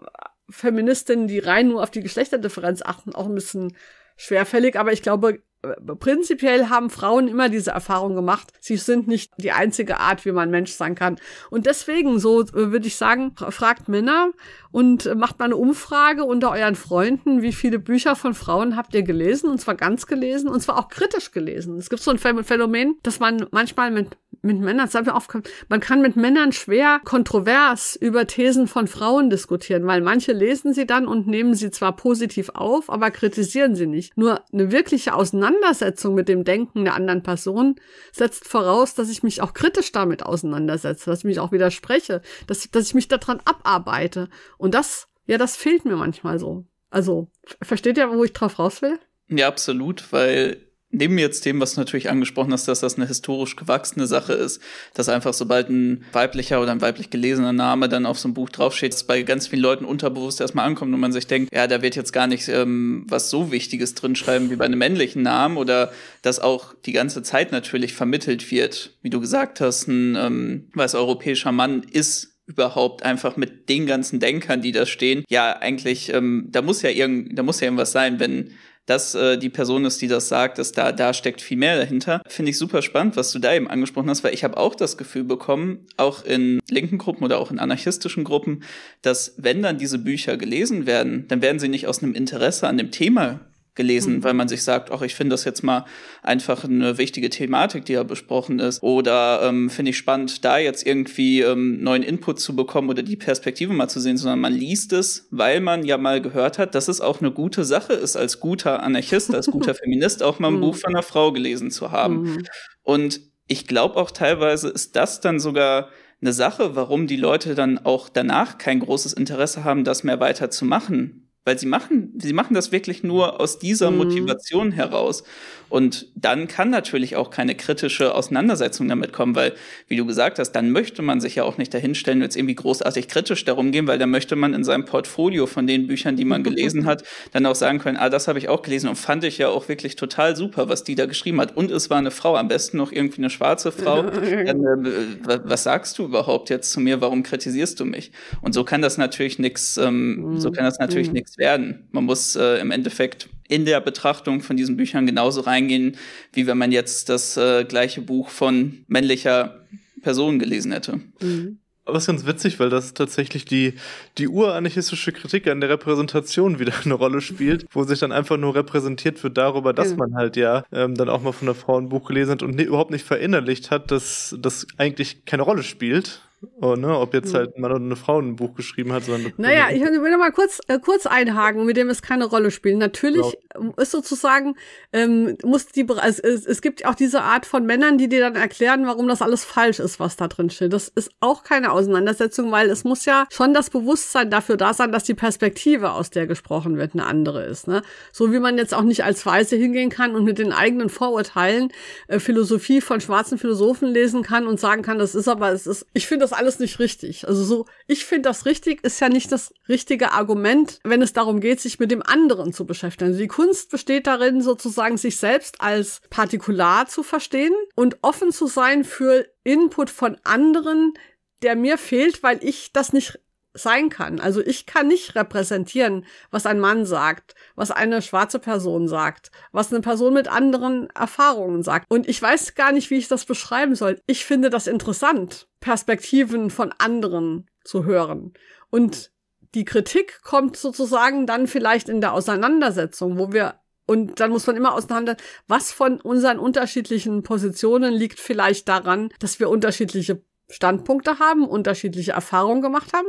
Feministinnen, die rein nur auf die Geschlechterdifferenz achten, auch ein bisschen schwerfällig, aber ich glaube, äh, prinzipiell haben Frauen immer diese Erfahrung gemacht. Sie sind nicht die einzige Art, wie man Mensch sein kann. Und deswegen, so äh, würde ich sagen, fragt Männer und äh, macht mal eine Umfrage unter euren Freunden, wie viele Bücher von Frauen habt ihr gelesen, und zwar ganz gelesen, und zwar auch kritisch gelesen. Es gibt so ein Phänomen, dass man manchmal mit mit Männern, das mir aufkommt, man kann mit Männern schwer kontrovers über Thesen von Frauen diskutieren, weil manche lesen sie dann und nehmen sie zwar positiv auf, aber kritisieren sie nicht. Nur eine wirkliche Auseinandersetzung mit dem Denken der anderen Person setzt voraus, dass ich mich auch kritisch damit auseinandersetze, dass ich mich auch widerspreche, dass, dass ich mich daran abarbeite. Und das, ja, das fehlt mir manchmal so. Also, versteht ihr, wo ich drauf raus will? Ja, absolut, weil neben jetzt dem, was du natürlich angesprochen hast, dass das eine historisch gewachsene Sache ist, dass einfach sobald ein weiblicher oder ein weiblich gelesener Name dann auf so einem Buch draufsteht, dass bei ganz vielen Leuten unterbewusst erstmal ankommt und man sich denkt, ja, da wird jetzt gar nicht ähm, was so Wichtiges drinschreiben wie bei einem männlichen Namen oder dass auch die ganze Zeit natürlich vermittelt wird. Wie du gesagt hast, ein ähm, weiß europäischer Mann ist überhaupt einfach mit den ganzen Denkern, die da stehen, ja eigentlich, ähm, da muss ja irgend, da muss ja irgendwas sein, wenn dass äh, die Person ist, die das sagt, dass da, da steckt viel mehr dahinter. Finde ich super spannend, was du da eben angesprochen hast, weil ich habe auch das Gefühl bekommen, auch in linken Gruppen oder auch in anarchistischen Gruppen, dass wenn dann diese Bücher gelesen werden, dann werden sie nicht aus einem Interesse an dem Thema gelesen, mhm. weil man sich sagt, ach, ich finde das jetzt mal einfach eine wichtige Thematik, die ja besprochen ist. Oder ähm, finde ich spannend, da jetzt irgendwie ähm, neuen Input zu bekommen oder die Perspektive mal zu sehen, sondern man liest es, weil man ja mal gehört hat, dass es auch eine gute Sache ist, als guter Anarchist, als guter Feminist auch mal ein mhm. Buch von einer Frau gelesen zu haben. Mhm. Und ich glaube auch teilweise ist das dann sogar eine Sache, warum die Leute dann auch danach kein großes Interesse haben, das mehr weiterzumachen, weil sie machen, sie machen das wirklich nur aus dieser mhm. Motivation heraus. Und dann kann natürlich auch keine kritische Auseinandersetzung damit kommen, weil, wie du gesagt hast, dann möchte man sich ja auch nicht dahinstellen und jetzt irgendwie großartig kritisch darum gehen, weil dann möchte man in seinem Portfolio von den Büchern, die man mhm. gelesen hat, dann auch sagen können, ah, das habe ich auch gelesen und fand ich ja auch wirklich total super, was die da geschrieben hat. Und es war eine Frau, am besten noch irgendwie eine schwarze Frau. Dann, äh, was sagst du überhaupt jetzt zu mir? Warum kritisierst du mich? Und so kann das natürlich nichts, ähm, so mhm. kann das natürlich mhm. nichts werden. Man muss äh, im Endeffekt in der Betrachtung von diesen Büchern genauso reingehen, wie wenn man jetzt das äh, gleiche Buch von männlicher Person gelesen hätte. Mhm. Aber es ist ganz witzig, weil das tatsächlich die, die uranarchistische Kritik an der Repräsentation wieder eine Rolle spielt, wo sich dann einfach nur repräsentiert wird darüber, dass ja. man halt ja ähm, dann auch mal von der Frau ein Buch gelesen hat und ne, überhaupt nicht verinnerlicht hat, dass das eigentlich keine Rolle spielt Oh, ne, ob jetzt hm. halt ein Mann oder eine Frau ein Buch geschrieben hat, sondern. Naja, ich will da mal kurz, äh, kurz einhaken, mit dem es keine Rolle spielt. Natürlich genau. ist sozusagen, ähm, muss die, es, es, es gibt auch diese Art von Männern, die dir dann erklären, warum das alles falsch ist, was da drin steht. Das ist auch keine Auseinandersetzung, weil es muss ja schon das Bewusstsein dafür da sein, dass die Perspektive, aus der gesprochen wird, eine andere ist. Ne? So wie man jetzt auch nicht als Weise hingehen kann und mit den eigenen Vorurteilen äh, Philosophie von schwarzen Philosophen lesen kann und sagen kann, das ist aber, es ist, ich finde das das alles nicht richtig. Also so, ich finde das richtig, ist ja nicht das richtige Argument, wenn es darum geht, sich mit dem anderen zu beschäftigen. Also die Kunst besteht darin, sozusagen sich selbst als Partikular zu verstehen und offen zu sein für Input von anderen, der mir fehlt, weil ich das nicht sein kann. Also ich kann nicht repräsentieren, was ein Mann sagt, was eine schwarze Person sagt, was eine Person mit anderen Erfahrungen sagt. Und ich weiß gar nicht, wie ich das beschreiben soll. Ich finde das interessant, Perspektiven von anderen zu hören. Und die Kritik kommt sozusagen dann vielleicht in der Auseinandersetzung, wo wir und dann muss man immer auseinander, was von unseren unterschiedlichen Positionen liegt vielleicht daran, dass wir unterschiedliche Standpunkte haben, unterschiedliche Erfahrungen gemacht haben,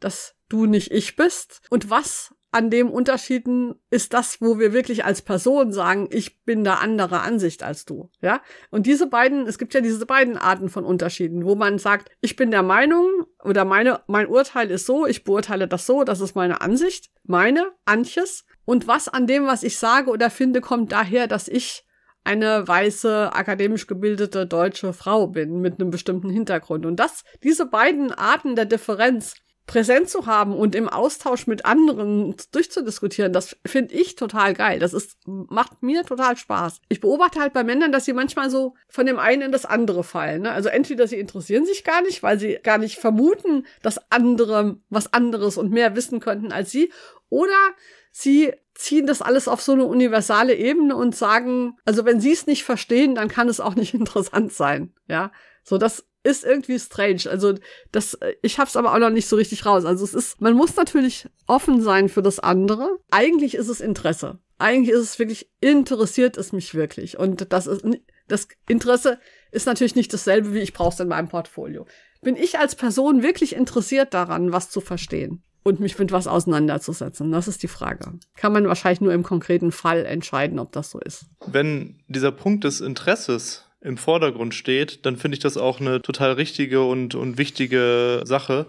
dass du nicht ich bist und was an dem Unterschieden ist das, wo wir wirklich als Person sagen, ich bin da anderer Ansicht als du, ja? Und diese beiden, es gibt ja diese beiden Arten von Unterschieden, wo man sagt, ich bin der Meinung oder meine mein Urteil ist so, ich beurteile das so, das ist meine Ansicht, meine Antjes und was an dem, was ich sage oder finde, kommt daher, dass ich eine weiße, akademisch gebildete deutsche Frau bin mit einem bestimmten Hintergrund. Und das, diese beiden Arten der Differenz präsent zu haben und im Austausch mit anderen durchzudiskutieren, das finde ich total geil. Das ist, macht mir total Spaß. Ich beobachte halt bei Männern, dass sie manchmal so von dem einen in das andere fallen. Ne? Also entweder sie interessieren sich gar nicht, weil sie gar nicht vermuten, dass andere was anderes und mehr wissen könnten als sie, oder sie ziehen das alles auf so eine universale Ebene und sagen, also wenn sie es nicht verstehen, dann kann es auch nicht interessant sein. Ja, so das ist irgendwie strange. Also das, ich hab's aber auch noch nicht so richtig raus. Also es ist, man muss natürlich offen sein für das andere. Eigentlich ist es Interesse. Eigentlich ist es wirklich interessiert es mich wirklich. Und das ist, das Interesse ist natürlich nicht dasselbe wie ich brauch's in meinem Portfolio. Bin ich als Person wirklich interessiert daran, was zu verstehen? und mich mit was auseinanderzusetzen. Das ist die Frage. Kann man wahrscheinlich nur im konkreten Fall entscheiden, ob das so ist. Wenn dieser Punkt des Interesses im Vordergrund steht, dann finde ich das auch eine total richtige und, und wichtige Sache.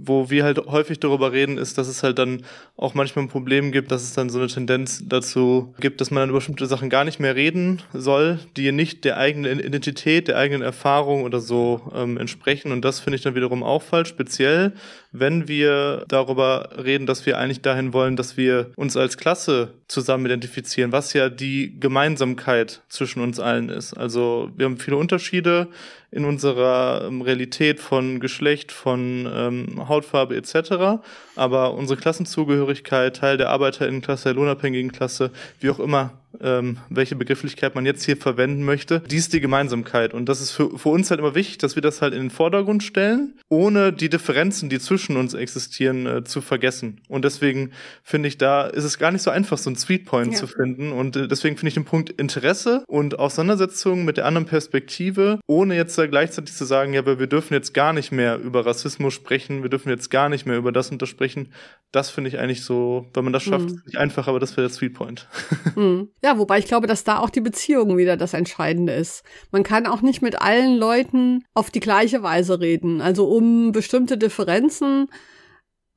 Wo wir halt häufig darüber reden, ist, dass es halt dann auch manchmal ein Problem gibt, dass es dann so eine Tendenz dazu gibt, dass man dann über bestimmte Sachen gar nicht mehr reden soll, die nicht der eigenen Identität, der eigenen Erfahrung oder so ähm, entsprechen. Und das finde ich dann wiederum auch falsch, speziell wenn wir darüber reden, dass wir eigentlich dahin wollen, dass wir uns als Klasse zusammen identifizieren, was ja die Gemeinsamkeit zwischen uns allen ist. Also wir haben viele Unterschiede in unserer ähm, Realität von Geschlecht, von ähm, Hautfarbe etc. Aber unsere Klassenzugehörigkeit, Teil der Arbeiterinnenklasse, der lohnabhängigen Klasse, wie auch immer, ähm, welche Begrifflichkeit man jetzt hier verwenden möchte. Dies ist die Gemeinsamkeit. Und das ist für, für uns halt immer wichtig, dass wir das halt in den Vordergrund stellen, ohne die Differenzen, die zwischen uns existieren, äh, zu vergessen. Und deswegen finde ich, da ist es gar nicht so einfach, so einen Sweet Point ja. zu finden. Und äh, deswegen finde ich den Punkt Interesse und Auseinandersetzung mit der anderen Perspektive, ohne jetzt äh, gleichzeitig zu sagen, ja, aber wir dürfen jetzt gar nicht mehr über Rassismus sprechen, wir dürfen jetzt gar nicht mehr über das und das sprechen. Das finde ich eigentlich so, wenn man das schafft, mhm. nicht einfach, aber das wäre der Sweet Point. Mhm. Ja, ja, wobei ich glaube, dass da auch die Beziehung wieder das Entscheidende ist. Man kann auch nicht mit allen Leuten auf die gleiche Weise reden. Also um bestimmte Differenzen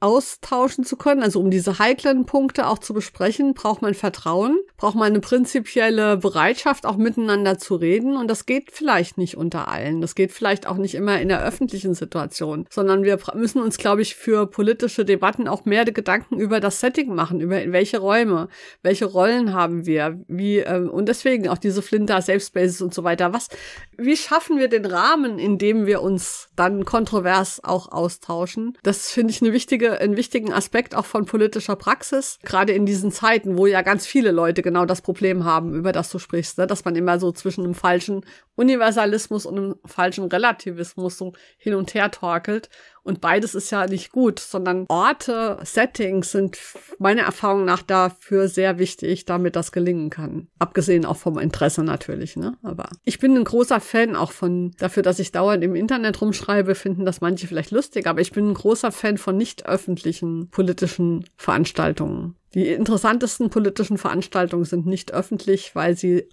austauschen zu können, also um diese heiklen Punkte auch zu besprechen, braucht man Vertrauen, braucht man eine prinzipielle Bereitschaft, auch miteinander zu reden. Und das geht vielleicht nicht unter allen. Das geht vielleicht auch nicht immer in der öffentlichen Situation, sondern wir müssen uns, glaube ich, für politische Debatten auch mehr Gedanken über das Setting machen, über welche Räume, welche Rollen haben wir, wie, ähm, und deswegen auch diese Flinter, Safe Spaces und so weiter. Was, wie schaffen wir den Rahmen, in dem wir uns dann kontrovers auch austauschen? Das finde ich eine wichtige finde, einen wichtigen Aspekt auch von politischer Praxis, gerade in diesen Zeiten, wo ja ganz viele Leute genau das Problem haben, über das du sprichst, ne? dass man immer so zwischen einem falschen Universalismus und einem falschen Relativismus so hin und her torkelt. Und beides ist ja nicht gut, sondern Orte, Settings sind meiner Erfahrung nach dafür sehr wichtig, damit das gelingen kann. Abgesehen auch vom Interesse natürlich, ne? Aber ich bin ein großer Fan auch von, dafür, dass ich dauernd im Internet rumschreibe, finden das manche vielleicht lustig, aber ich bin ein großer Fan von nicht öffentlichen politischen Veranstaltungen. Die interessantesten politischen Veranstaltungen sind nicht öffentlich, weil sie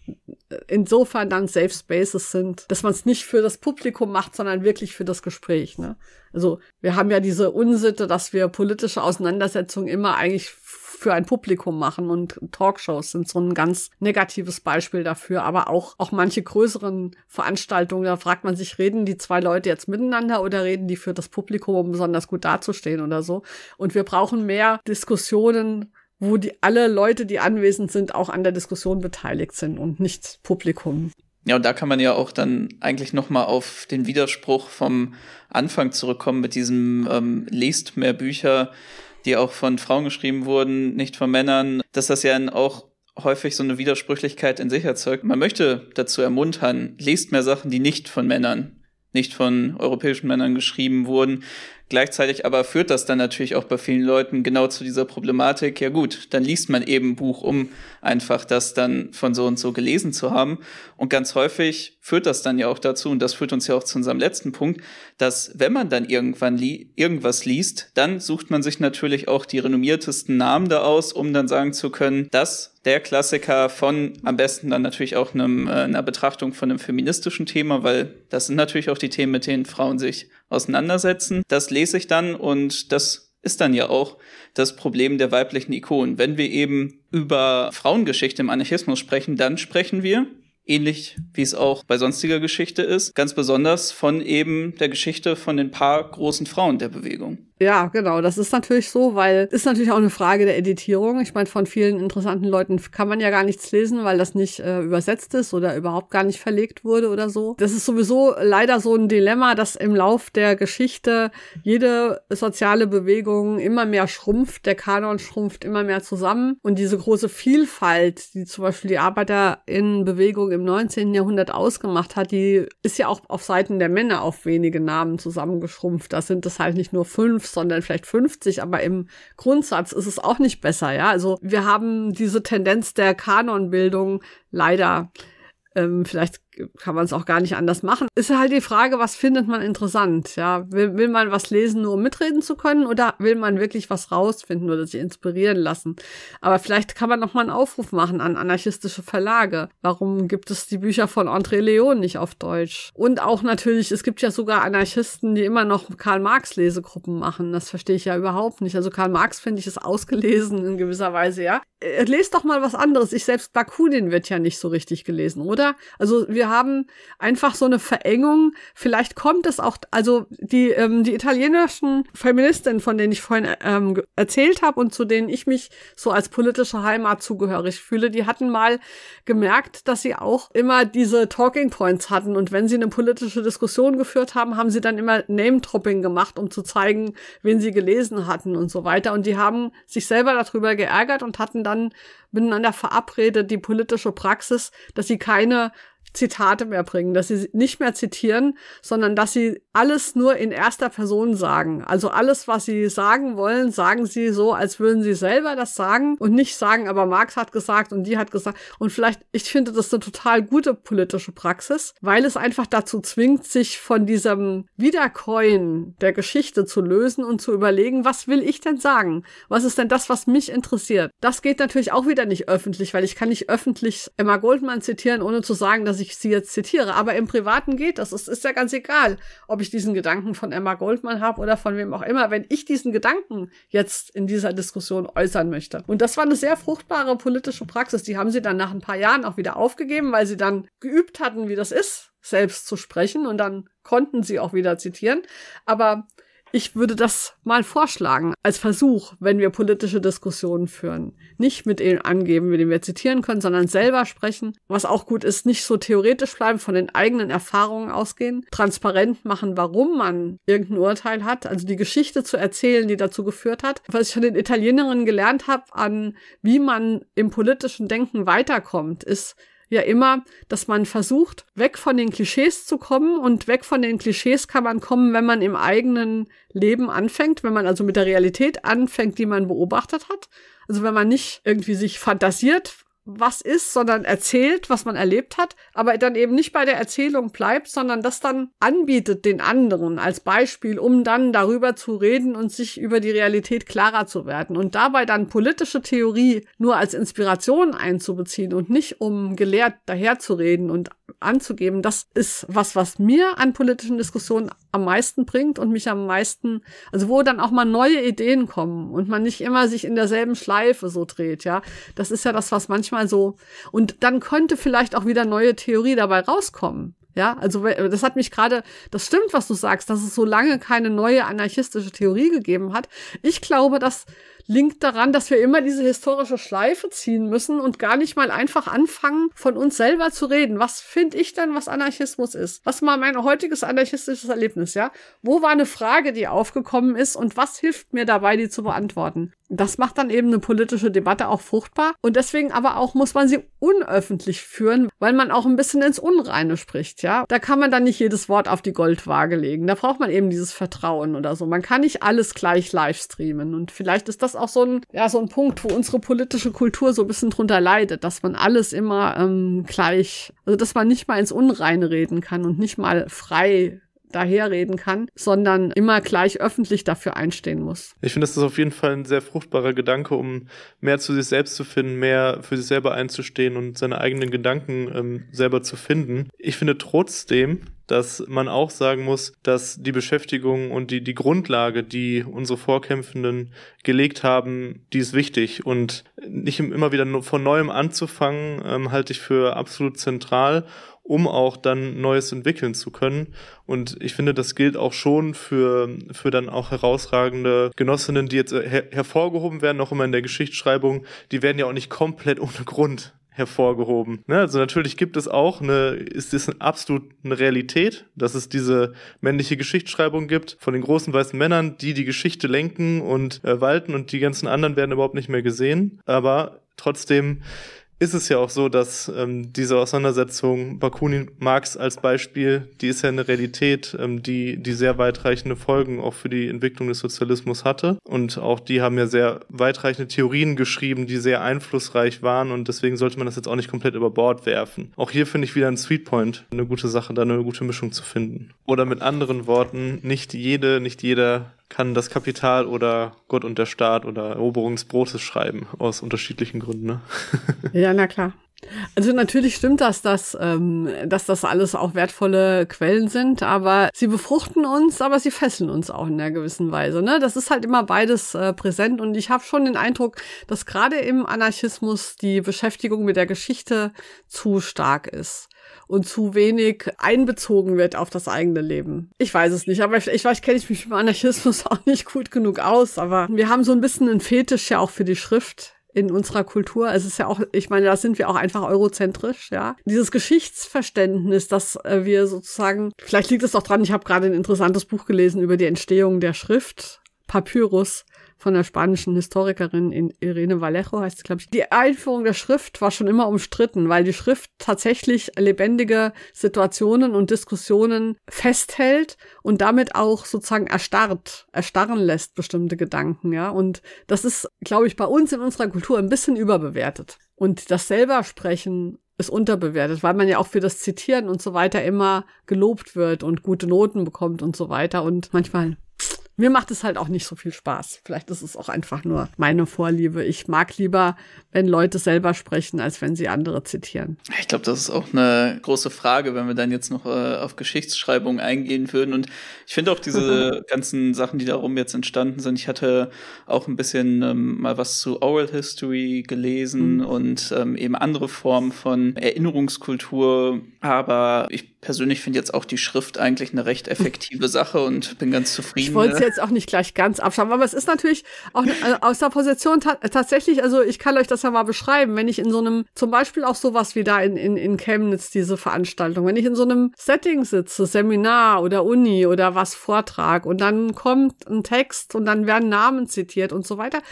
äh, insofern dann Safe Spaces sind, dass man es nicht für das Publikum macht, sondern wirklich für das Gespräch. Ne? Also wir haben ja diese Unsitte, dass wir politische Auseinandersetzungen immer eigentlich für ein Publikum machen und Talkshows sind so ein ganz negatives Beispiel dafür, aber auch, auch manche größeren Veranstaltungen, da fragt man sich, reden die zwei Leute jetzt miteinander oder reden die für das Publikum, um besonders gut dazustehen oder so. Und wir brauchen mehr Diskussionen wo die alle Leute, die anwesend sind, auch an der Diskussion beteiligt sind und nicht Publikum. Ja, und da kann man ja auch dann eigentlich nochmal auf den Widerspruch vom Anfang zurückkommen mit diesem ähm, Lest mehr Bücher, die auch von Frauen geschrieben wurden, nicht von Männern, dass das ja auch häufig so eine Widersprüchlichkeit in sich erzeugt. Man möchte dazu ermuntern, lest mehr Sachen, die nicht von Männern, nicht von europäischen Männern geschrieben wurden, Gleichzeitig aber führt das dann natürlich auch bei vielen Leuten genau zu dieser Problematik. Ja gut, dann liest man eben ein Buch, um einfach das dann von so und so gelesen zu haben. Und ganz häufig führt das dann ja auch dazu, und das führt uns ja auch zu unserem letzten Punkt, dass wenn man dann irgendwann li irgendwas liest, dann sucht man sich natürlich auch die renommiertesten Namen da aus, um dann sagen zu können, das der Klassiker von am besten dann natürlich auch einem, äh, einer Betrachtung von einem feministischen Thema, weil das sind natürlich auch die Themen, mit denen Frauen sich auseinandersetzen. Das lese ich dann und das ist dann ja auch das Problem der weiblichen Ikonen. Wenn wir eben über Frauengeschichte im Anarchismus sprechen, dann sprechen wir ähnlich wie es auch bei sonstiger Geschichte ist, ganz besonders von eben der Geschichte von den paar großen Frauen der Bewegung. Ja, genau. Das ist natürlich so, weil ist natürlich auch eine Frage der Editierung. Ich meine, von vielen interessanten Leuten kann man ja gar nichts lesen, weil das nicht äh, übersetzt ist oder überhaupt gar nicht verlegt wurde oder so. Das ist sowieso leider so ein Dilemma, dass im Lauf der Geschichte jede soziale Bewegung immer mehr schrumpft, der Kanon schrumpft immer mehr zusammen und diese große Vielfalt, die zum Beispiel die Arbeiterinnenbewegung im 19. Jahrhundert ausgemacht hat, die ist ja auch auf Seiten der Männer auf wenige Namen zusammengeschrumpft. Da sind es halt nicht nur fünf, sondern vielleicht 50, aber im Grundsatz ist es auch nicht besser, ja. Also wir haben diese Tendenz der Kanonbildung leider. Ähm, vielleicht kann man es auch gar nicht anders machen. Ist halt die Frage, was findet man interessant? Ja, will, will man was lesen, nur um mitreden zu können, oder will man wirklich was rausfinden oder sich inspirieren lassen? Aber vielleicht kann man noch mal einen Aufruf machen an anarchistische Verlage. Warum gibt es die Bücher von André Leon nicht auf Deutsch? Und auch natürlich, es gibt ja sogar Anarchisten, die immer noch Karl Marx Lesegruppen machen. Das verstehe ich ja überhaupt nicht. Also Karl Marx finde ich ist ausgelesen in gewisser Weise, ja. Äh, lest doch mal was anderes. Ich selbst Bakunin wird ja nicht so richtig gelesen, oder? Also wir haben einfach so eine Verengung. Vielleicht kommt es auch, also die, ähm, die italienischen Feministinnen, von denen ich vorhin ähm, erzählt habe und zu denen ich mich so als politische Heimat zugehörig fühle, die hatten mal gemerkt, dass sie auch immer diese Talking Points hatten. Und wenn sie eine politische Diskussion geführt haben, haben sie dann immer Name-Dropping gemacht, um zu zeigen, wen sie gelesen hatten und so weiter. Und die haben sich selber darüber geärgert und hatten dann miteinander verabredet, die politische Praxis, dass sie keine Zitate mehr bringen, dass sie nicht mehr zitieren, sondern dass sie alles nur in erster Person sagen. Also alles, was sie sagen wollen, sagen sie so, als würden sie selber das sagen und nicht sagen, aber Marx hat gesagt und die hat gesagt. Und vielleicht, ich finde das eine total gute politische Praxis, weil es einfach dazu zwingt, sich von diesem Wiederkäuen der Geschichte zu lösen und zu überlegen, was will ich denn sagen? Was ist denn das, was mich interessiert? Das geht natürlich auch wieder nicht öffentlich, weil ich kann nicht öffentlich Emma Goldman zitieren, ohne zu sagen, dass dass ich sie jetzt zitiere, aber im Privaten geht das. Es ist ja ganz egal, ob ich diesen Gedanken von Emma Goldman habe oder von wem auch immer, wenn ich diesen Gedanken jetzt in dieser Diskussion äußern möchte. Und das war eine sehr fruchtbare politische Praxis. Die haben sie dann nach ein paar Jahren auch wieder aufgegeben, weil sie dann geübt hatten, wie das ist, selbst zu sprechen und dann konnten sie auch wieder zitieren. Aber ich würde das mal vorschlagen, als Versuch, wenn wir politische Diskussionen führen. Nicht mit ihnen angeben, mit denen wir zitieren können, sondern selber sprechen. Was auch gut ist, nicht so theoretisch bleiben, von den eigenen Erfahrungen ausgehen, transparent machen, warum man irgendein Urteil hat, also die Geschichte zu erzählen, die dazu geführt hat. Was ich von den Italienerinnen gelernt habe, an wie man im politischen Denken weiterkommt, ist, ja immer, dass man versucht, weg von den Klischees zu kommen und weg von den Klischees kann man kommen, wenn man im eigenen Leben anfängt, wenn man also mit der Realität anfängt, die man beobachtet hat. Also wenn man nicht irgendwie sich fantasiert, was ist, sondern erzählt, was man erlebt hat, aber dann eben nicht bei der Erzählung bleibt, sondern das dann anbietet den anderen als Beispiel, um dann darüber zu reden und sich über die Realität klarer zu werden und dabei dann politische Theorie nur als Inspiration einzubeziehen und nicht um gelehrt daherzureden und anzugeben, das ist was, was mir an politischen Diskussionen am meisten bringt und mich am meisten, also wo dann auch mal neue Ideen kommen und man nicht immer sich in derselben Schleife so dreht, ja. Das ist ja das, was manchmal mal so. Und dann könnte vielleicht auch wieder neue Theorie dabei rauskommen. Ja, also das hat mich gerade, das stimmt, was du sagst, dass es so lange keine neue anarchistische Theorie gegeben hat. Ich glaube, dass liegt daran, dass wir immer diese historische Schleife ziehen müssen und gar nicht mal einfach anfangen, von uns selber zu reden. Was finde ich denn, was Anarchismus ist? Was war mein heutiges anarchistisches Erlebnis, ja? Wo war eine Frage, die aufgekommen ist und was hilft mir dabei, die zu beantworten? Das macht dann eben eine politische Debatte auch fruchtbar und deswegen aber auch muss man sie unöffentlich führen, weil man auch ein bisschen ins Unreine spricht, ja? Da kann man dann nicht jedes Wort auf die Goldwaage legen. Da braucht man eben dieses Vertrauen oder so. Man kann nicht alles gleich live streamen und vielleicht ist das auch so ein, ja, so ein Punkt, wo unsere politische Kultur so ein bisschen drunter leidet, dass man alles immer ähm, gleich, also dass man nicht mal ins Unreine reden kann und nicht mal frei daherreden kann, sondern immer gleich öffentlich dafür einstehen muss. Ich finde, das ist auf jeden Fall ein sehr fruchtbarer Gedanke, um mehr zu sich selbst zu finden, mehr für sich selber einzustehen und seine eigenen Gedanken ähm, selber zu finden. Ich finde trotzdem, dass man auch sagen muss, dass die Beschäftigung und die, die Grundlage, die unsere Vorkämpfenden gelegt haben, die ist wichtig. Und nicht immer wieder nur von neuem anzufangen, ähm, halte ich für absolut zentral um auch dann Neues entwickeln zu können. Und ich finde, das gilt auch schon für, für dann auch herausragende Genossinnen, die jetzt äh, her hervorgehoben werden, auch immer in der Geschichtsschreibung. Die werden ja auch nicht komplett ohne Grund hervorgehoben. Ne? Also natürlich gibt es auch eine, ist das absolut eine Realität, dass es diese männliche Geschichtsschreibung gibt von den großen weißen Männern, die die Geschichte lenken und äh, walten und die ganzen anderen werden überhaupt nicht mehr gesehen. Aber trotzdem ist es ja auch so, dass ähm, diese Auseinandersetzung Bakunin Marx als Beispiel, die ist ja eine Realität, ähm, die, die sehr weitreichende Folgen auch für die Entwicklung des Sozialismus hatte. Und auch die haben ja sehr weitreichende Theorien geschrieben, die sehr einflussreich waren und deswegen sollte man das jetzt auch nicht komplett über Bord werfen. Auch hier finde ich wieder ein Sweet Point, eine gute Sache, da eine gute Mischung zu finden. Oder mit anderen Worten, nicht jede, nicht jeder kann das Kapital oder Gott und der Staat oder Eroberung des Brotes schreiben, aus unterschiedlichen Gründen. Ne? ja, na klar. Also natürlich stimmt das, dass, ähm, dass das alles auch wertvolle Quellen sind, aber sie befruchten uns, aber sie fesseln uns auch in einer gewissen Weise. Ne? Das ist halt immer beides äh, präsent und ich habe schon den Eindruck, dass gerade im Anarchismus die Beschäftigung mit der Geschichte zu stark ist und zu wenig einbezogen wird auf das eigene Leben. Ich weiß es nicht, aber ich, weiß, kenne ich mich im Anarchismus auch nicht gut genug aus, aber wir haben so ein bisschen einen Fetisch ja auch für die Schrift in unserer Kultur. Es ist ja auch, ich meine, da sind wir auch einfach eurozentrisch, ja. Dieses Geschichtsverständnis, dass äh, wir sozusagen, vielleicht liegt es auch dran, ich habe gerade ein interessantes Buch gelesen über die Entstehung der Schrift, Papyrus, von der spanischen Historikerin Irene Vallejo, heißt es, glaube ich. Die Einführung der Schrift war schon immer umstritten, weil die Schrift tatsächlich lebendige Situationen und Diskussionen festhält und damit auch sozusagen erstarrt, erstarren lässt bestimmte Gedanken, ja. Und das ist, glaube ich, bei uns in unserer Kultur ein bisschen überbewertet. Und das selber sprechen ist unterbewertet, weil man ja auch für das Zitieren und so weiter immer gelobt wird und gute Noten bekommt und so weiter. Und manchmal mir macht es halt auch nicht so viel Spaß. Vielleicht ist es auch einfach nur meine Vorliebe. Ich mag lieber, wenn Leute selber sprechen, als wenn sie andere zitieren. Ich glaube, das ist auch eine große Frage, wenn wir dann jetzt noch äh, auf Geschichtsschreibung eingehen würden. Und ich finde auch diese ganzen Sachen, die darum jetzt entstanden sind. Ich hatte auch ein bisschen ähm, mal was zu Oral History gelesen mhm. und ähm, eben andere Formen von Erinnerungskultur. Aber ich persönlich finde jetzt auch die Schrift eigentlich eine recht effektive Sache und bin ganz zufrieden. Ich wollte es ne? jetzt auch nicht gleich ganz abschaffen, aber es ist natürlich auch ne, äh, aus der Position ta tatsächlich, also ich kann euch das ja mal beschreiben, wenn ich in so einem, zum Beispiel auch sowas wie da in, in, in Chemnitz, diese Veranstaltung, wenn ich in so einem Setting sitze, Seminar oder Uni oder was Vortrag und dann kommt ein Text und dann werden Namen zitiert und so weiter,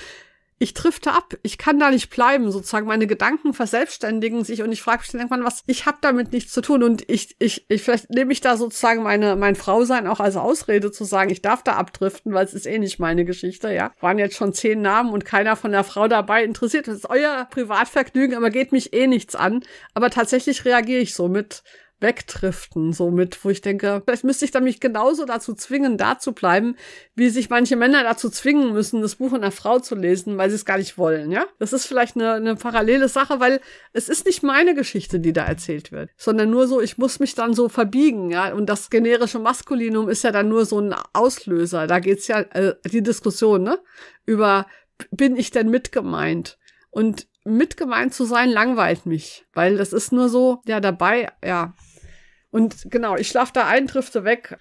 ich drifte ab. Ich kann da nicht bleiben, sozusagen. Meine Gedanken verselbstständigen sich und ich frage mich dann irgendwann, was, ich habe damit nichts zu tun. Und ich, ich, ich vielleicht nehme ich da sozusagen meine, mein Frausein auch als Ausrede zu sagen, ich darf da abdriften, weil es ist eh nicht meine Geschichte, ja. Waren jetzt schon zehn Namen und keiner von der Frau dabei interessiert. Das ist euer Privatvergnügen, aber geht mich eh nichts an. Aber tatsächlich reagiere ich so mit wegdriften, somit, wo ich denke, vielleicht müsste ich dann mich genauso dazu zwingen, da zu bleiben, wie sich manche Männer dazu zwingen müssen, das Buch einer Frau zu lesen, weil sie es gar nicht wollen, ja? Das ist vielleicht eine, eine parallele Sache, weil es ist nicht meine Geschichte, die da erzählt wird, sondern nur so, ich muss mich dann so verbiegen, ja? Und das generische Maskulinum ist ja dann nur so ein Auslöser. Da geht's ja, äh, die Diskussion, ne? Über, bin ich denn mitgemeint? Und mit gemeint zu sein langweilt mich, weil das ist nur so, ja, dabei, ja. Und genau, ich schlafe da ein, drifte weg.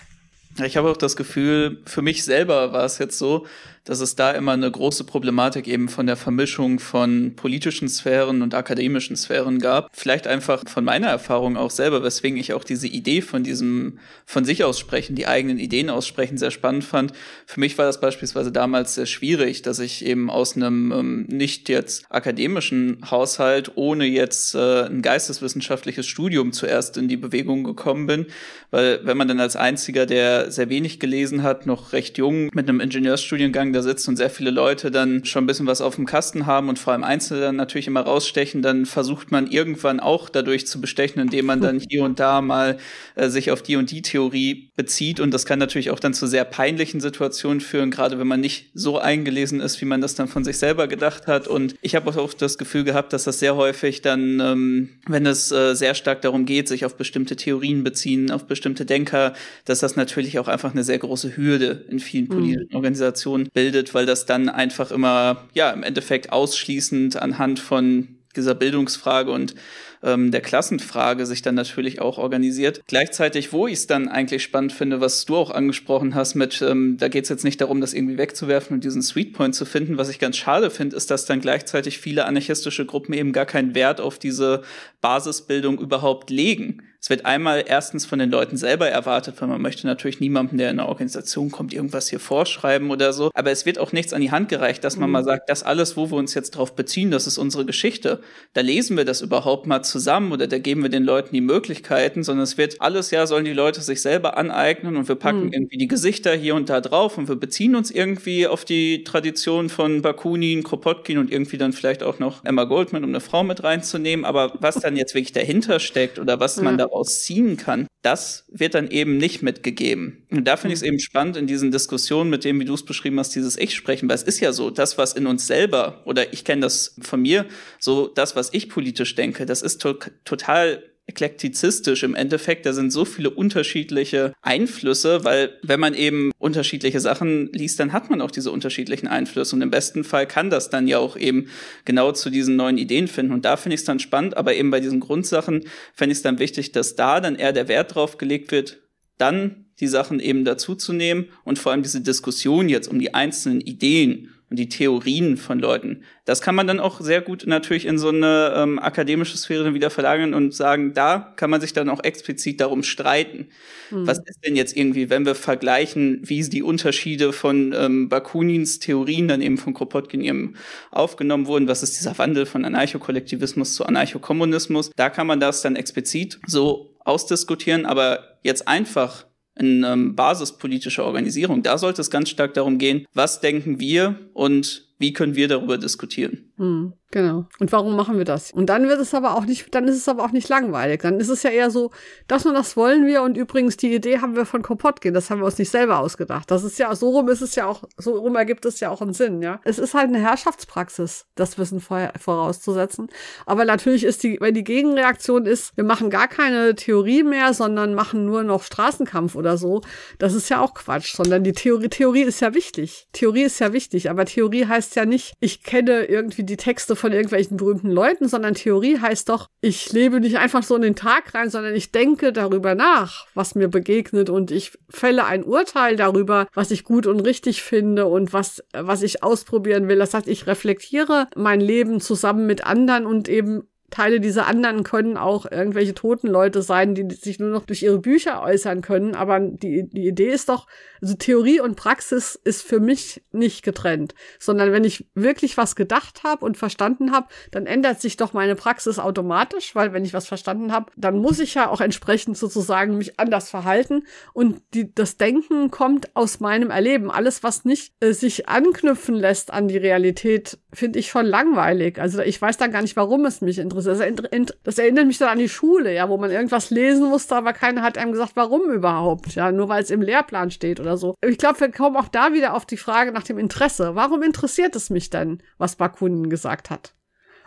ich habe auch das Gefühl, für mich selber war es jetzt so, dass es da immer eine große Problematik eben von der Vermischung von politischen Sphären und akademischen Sphären gab. Vielleicht einfach von meiner Erfahrung auch selber, weswegen ich auch diese Idee von diesem von sich aussprechen, die eigenen Ideen aussprechen, sehr spannend fand. Für mich war das beispielsweise damals sehr schwierig, dass ich eben aus einem ähm, nicht jetzt akademischen Haushalt ohne jetzt äh, ein geisteswissenschaftliches Studium zuerst in die Bewegung gekommen bin, weil wenn man dann als einziger, der sehr wenig gelesen hat, noch recht jung mit einem Ingenieursstudiengang, da sitzt und sehr viele Leute dann schon ein bisschen was auf dem Kasten haben und vor allem Einzelne dann natürlich immer rausstechen, dann versucht man irgendwann auch dadurch zu bestechen, indem man dann hier und da mal äh, sich auf die und die Theorie bezieht. Und das kann natürlich auch dann zu sehr peinlichen Situationen führen, gerade wenn man nicht so eingelesen ist, wie man das dann von sich selber gedacht hat. Und ich habe auch das Gefühl gehabt, dass das sehr häufig dann, ähm, wenn es äh, sehr stark darum geht, sich auf bestimmte Theorien beziehen, auf bestimmte Denker, dass das natürlich auch einfach eine sehr große Hürde in vielen mhm. politischen mhm. Organisationen bildet, weil das dann einfach immer, ja, im Endeffekt ausschließend anhand von dieser Bildungsfrage und ähm, der Klassenfrage sich dann natürlich auch organisiert. Gleichzeitig, wo ich es dann eigentlich spannend finde, was du auch angesprochen hast, mit ähm, da geht es jetzt nicht darum, das irgendwie wegzuwerfen und diesen Sweetpoint zu finden. Was ich ganz schade finde, ist, dass dann gleichzeitig viele anarchistische Gruppen eben gar keinen Wert auf diese Basisbildung überhaupt legen. Es wird einmal erstens von den Leuten selber erwartet, weil man möchte natürlich niemandem, der in eine Organisation kommt, irgendwas hier vorschreiben oder so. Aber es wird auch nichts an die Hand gereicht, dass man mhm. mal sagt, das alles, wo wir uns jetzt drauf beziehen, das ist unsere Geschichte. Da lesen wir das überhaupt mal zusammen oder da geben wir den Leuten die Möglichkeiten, sondern es wird alles, ja, sollen die Leute sich selber aneignen und wir packen mhm. irgendwie die Gesichter hier und da drauf und wir beziehen uns irgendwie auf die Tradition von Bakunin, Kropotkin und irgendwie dann vielleicht auch noch Emma Goldman, um eine Frau mit reinzunehmen. Aber was dann jetzt wirklich dahinter steckt oder was man da daraus ziehen kann, das wird dann eben nicht mitgegeben. Und da finde ich es mhm. eben spannend in diesen Diskussionen mit dem, wie du es beschrieben hast, dieses Ich-Sprechen, weil es ist ja so, das, was in uns selber, oder ich kenne das von mir, so das, was ich politisch denke, das ist to total eklektizistisch im Endeffekt. Da sind so viele unterschiedliche Einflüsse, weil wenn man eben unterschiedliche Sachen liest, dann hat man auch diese unterschiedlichen Einflüsse. Und im besten Fall kann das dann ja auch eben genau zu diesen neuen Ideen finden. Und da finde ich es dann spannend, aber eben bei diesen Grundsachen fände ich es dann wichtig, dass da dann eher der Wert drauf gelegt wird, dann die Sachen eben dazuzunehmen und vor allem diese Diskussion jetzt um die einzelnen Ideen und die Theorien von Leuten. Das kann man dann auch sehr gut natürlich in so eine ähm, akademische Sphäre dann wieder verlagern und sagen, da kann man sich dann auch explizit darum streiten. Mhm. Was ist denn jetzt irgendwie, wenn wir vergleichen, wie die Unterschiede von ähm, Bakunins Theorien dann eben von Kropotkin eben aufgenommen wurden? Was ist dieser Wandel von Anarchokollektivismus zu Anarchokommunismus? Da kann man das dann explizit so ausdiskutieren, aber jetzt einfach ähm, basispolitische Organisierung. Da sollte es ganz stark darum gehen, was denken wir und wie können wir darüber diskutieren? Mhm, genau. Und warum machen wir das? Und dann wird es aber auch nicht, dann ist es aber auch nicht langweilig. Dann ist es ja eher so, dass man das wollen wir und übrigens die Idee haben wir von Kropotkin, das haben wir uns nicht selber ausgedacht. Das ist ja so rum ist es ja auch, so rum ergibt es ja auch einen Sinn, ja. Es ist halt eine Herrschaftspraxis, das Wissen vorauszusetzen. Aber natürlich ist die, wenn die Gegenreaktion ist, wir machen gar keine Theorie mehr, sondern machen nur noch Straßenkampf oder so, das ist ja auch Quatsch, sondern die Theorie, Theorie ist ja wichtig. Theorie ist ja wichtig, aber Theorie heißt heißt ja nicht, ich kenne irgendwie die Texte von irgendwelchen berühmten Leuten, sondern Theorie heißt doch, ich lebe nicht einfach so in den Tag rein, sondern ich denke darüber nach, was mir begegnet und ich fälle ein Urteil darüber, was ich gut und richtig finde und was, was ich ausprobieren will. Das heißt, ich reflektiere mein Leben zusammen mit anderen und eben Teile dieser anderen können auch irgendwelche toten Leute sein, die sich nur noch durch ihre Bücher äußern können. Aber die, die Idee ist doch, also Theorie und Praxis ist für mich nicht getrennt, sondern wenn ich wirklich was gedacht habe und verstanden habe, dann ändert sich doch meine Praxis automatisch, weil wenn ich was verstanden habe, dann muss ich ja auch entsprechend sozusagen mich anders verhalten. Und die, das Denken kommt aus meinem Erleben. Alles, was nicht äh, sich anknüpfen lässt an die Realität, finde ich schon langweilig. Also ich weiß dann gar nicht, warum es mich interessiert anderes. Das, das, erinnert mich dann an die Schule, ja, wo man irgendwas lesen musste, aber keiner hat einem gesagt, warum überhaupt, ja, nur weil es im Lehrplan steht oder so. Ich glaube, wir kommen auch da wieder auf die Frage nach dem Interesse. Warum interessiert es mich denn, was Bakunin gesagt hat?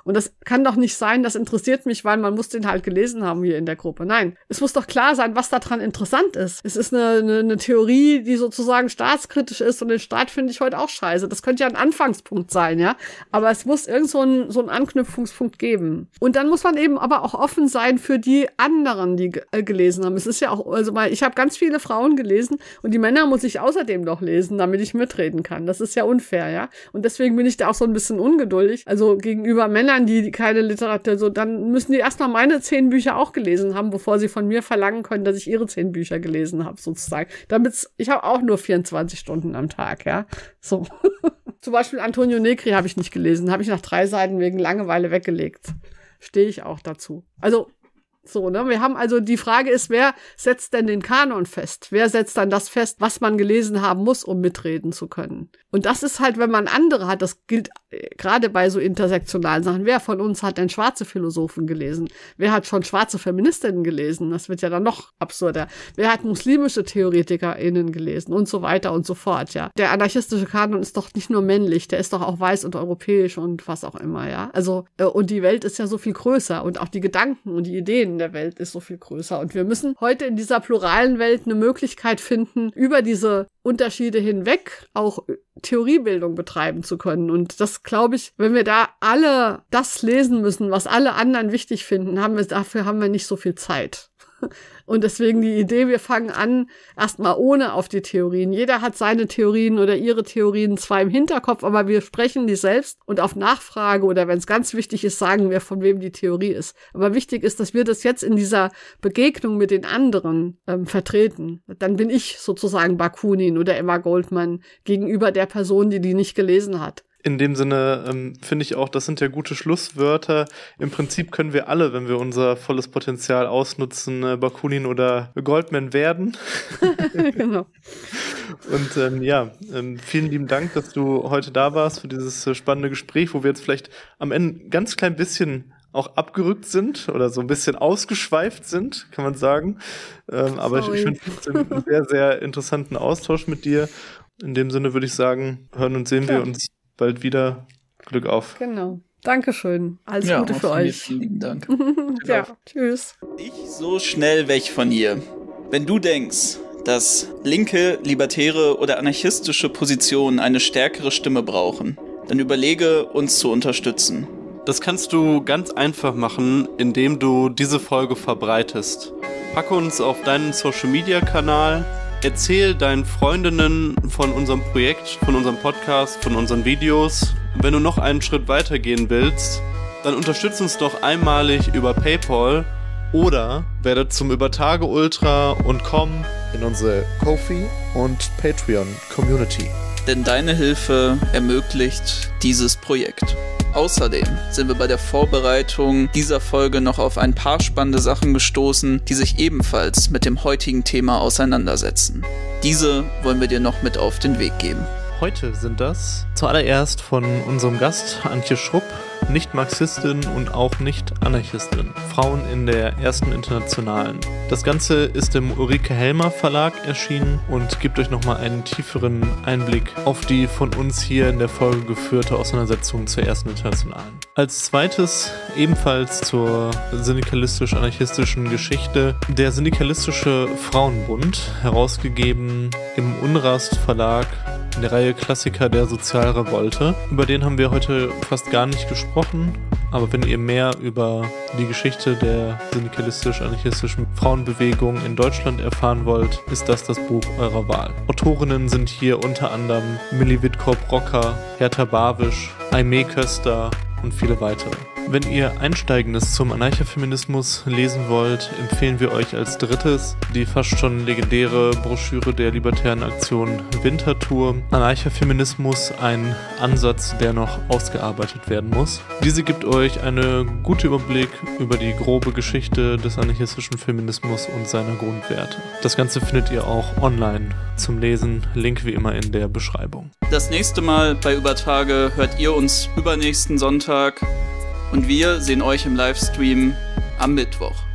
Und das kann doch nicht sein, das interessiert mich, weil man muss den halt gelesen haben hier in der Gruppe. Nein, es muss doch klar sein, was daran interessant ist. Es ist eine, eine, eine Theorie, die sozusagen staatskritisch ist und den Staat finde ich heute auch scheiße. Das könnte ja ein Anfangspunkt sein, ja. Aber es muss irgend so einen, so einen Anknüpfungspunkt geben. Und dann muss man eben aber auch offen sein für die anderen, die äh, gelesen haben. Es ist ja auch, also mal, ich habe ganz viele Frauen gelesen und die Männer muss ich außerdem noch lesen, damit ich mitreden kann. Das ist ja unfair, ja. Und deswegen bin ich da auch so ein bisschen ungeduldig. Also gegenüber Männern Kindern, die keine Literatur so, dann müssen die erstmal meine zehn Bücher auch gelesen haben, bevor sie von mir verlangen können, dass ich ihre zehn Bücher gelesen habe, sozusagen. Damit ich habe auch nur 24 Stunden am Tag, ja. So. Zum Beispiel Antonio Negri habe ich nicht gelesen, habe ich nach drei Seiten wegen Langeweile weggelegt. Stehe ich auch dazu. Also so, ne? Wir haben also die Frage ist, wer setzt denn den Kanon fest? Wer setzt dann das fest, was man gelesen haben muss, um mitreden zu können? Und das ist halt, wenn man andere hat, das gilt gerade bei so intersektionalen Sachen, wer von uns hat denn schwarze Philosophen gelesen? Wer hat schon schwarze Feministinnen gelesen? Das wird ja dann noch absurder. Wer hat muslimische TheoretikerInnen gelesen? Und so weiter und so fort, ja. Der anarchistische Kanon ist doch nicht nur männlich, der ist doch auch weiß und europäisch und was auch immer, ja. Also, äh, und die Welt ist ja so viel größer und auch die Gedanken und die Ideen der Welt ist so viel größer. Und wir müssen heute in dieser pluralen Welt eine Möglichkeit finden, über diese Unterschiede hinweg auch Theoriebildung betreiben zu können. Und das glaube ich, wenn wir da alle das lesen müssen, was alle anderen wichtig finden, haben wir, dafür haben wir nicht so viel Zeit. Und deswegen die Idee, wir fangen an, erstmal ohne auf die Theorien. Jeder hat seine Theorien oder ihre Theorien zwar im Hinterkopf, aber wir sprechen die selbst und auf Nachfrage oder wenn es ganz wichtig ist, sagen wir, von wem die Theorie ist. Aber wichtig ist, dass wir das jetzt in dieser Begegnung mit den anderen ähm, vertreten. Dann bin ich sozusagen Bakunin oder Emma Goldman gegenüber der Person, die die nicht gelesen hat in dem Sinne ähm, finde ich auch, das sind ja gute Schlusswörter. Im Prinzip können wir alle, wenn wir unser volles Potenzial ausnutzen, äh, Bakunin oder Goldman werden. genau. Und ähm, ja, ähm, vielen lieben Dank, dass du heute da warst für dieses äh, spannende Gespräch, wo wir jetzt vielleicht am Ende ganz klein bisschen auch abgerückt sind oder so ein bisschen ausgeschweift sind, kann man sagen. Ähm, aber ich, ich finde es einen sehr, sehr interessanten Austausch mit dir. In dem Sinne würde ich sagen, hören und sehen Klar. wir uns bald wieder. Glück auf. Genau. Dankeschön. Alles ja, Gute für euch. Lieben Dank. Genau. ja, tschüss. Ich so schnell weg von hier. Wenn du denkst, dass linke, libertäre oder anarchistische Positionen eine stärkere Stimme brauchen, dann überlege, uns zu unterstützen. Das kannst du ganz einfach machen, indem du diese Folge verbreitest. Packe uns auf deinen Social-Media-Kanal Erzähl deinen Freundinnen von unserem Projekt, von unserem Podcast, von unseren Videos. Wenn du noch einen Schritt weiter gehen willst, dann unterstützt uns doch einmalig über PayPal oder werde zum Übertage Ultra und komm in unsere Kofi und Patreon Community denn deine Hilfe ermöglicht dieses Projekt. Außerdem sind wir bei der Vorbereitung dieser Folge noch auf ein paar spannende Sachen gestoßen, die sich ebenfalls mit dem heutigen Thema auseinandersetzen. Diese wollen wir dir noch mit auf den Weg geben. Heute sind das zuallererst von unserem Gast Antje Schrupp nicht Marxistin und auch nicht Anarchistin. Frauen in der ersten Internationalen. Das Ganze ist im Ulrike Helmer Verlag erschienen und gibt euch nochmal einen tieferen Einblick auf die von uns hier in der Folge geführte Auseinandersetzung zur ersten Internationalen. Als zweites ebenfalls zur syndikalistisch-anarchistischen Geschichte der Syndikalistische Frauenbund, herausgegeben im Unrast Verlag in der Reihe Klassiker der Sozialrevolte. Über den haben wir heute fast gar nicht gesprochen, aber wenn ihr mehr über die Geschichte der syndikalistisch-anarchistischen Frauenbewegung in Deutschland erfahren wollt, ist das das Buch eurer Wahl. Autorinnen sind hier unter anderem Millie wittkorb rocker Hertha Bawisch, Aimee Köster, und viele weitere. Wenn ihr Einsteigendes zum Anarchafeminismus lesen wollt, empfehlen wir euch als drittes die fast schon legendäre Broschüre der libertären Aktion Wintertour. Anarchofeminismus, ein Ansatz, der noch ausgearbeitet werden muss. Diese gibt euch einen guten Überblick über die grobe Geschichte des anarchistischen Feminismus und seiner Grundwerte. Das Ganze findet ihr auch online zum Lesen. Link wie immer in der Beschreibung. Das nächste Mal bei Übertage hört ihr uns übernächsten Sonntag Montag und wir sehen euch im Livestream am Mittwoch.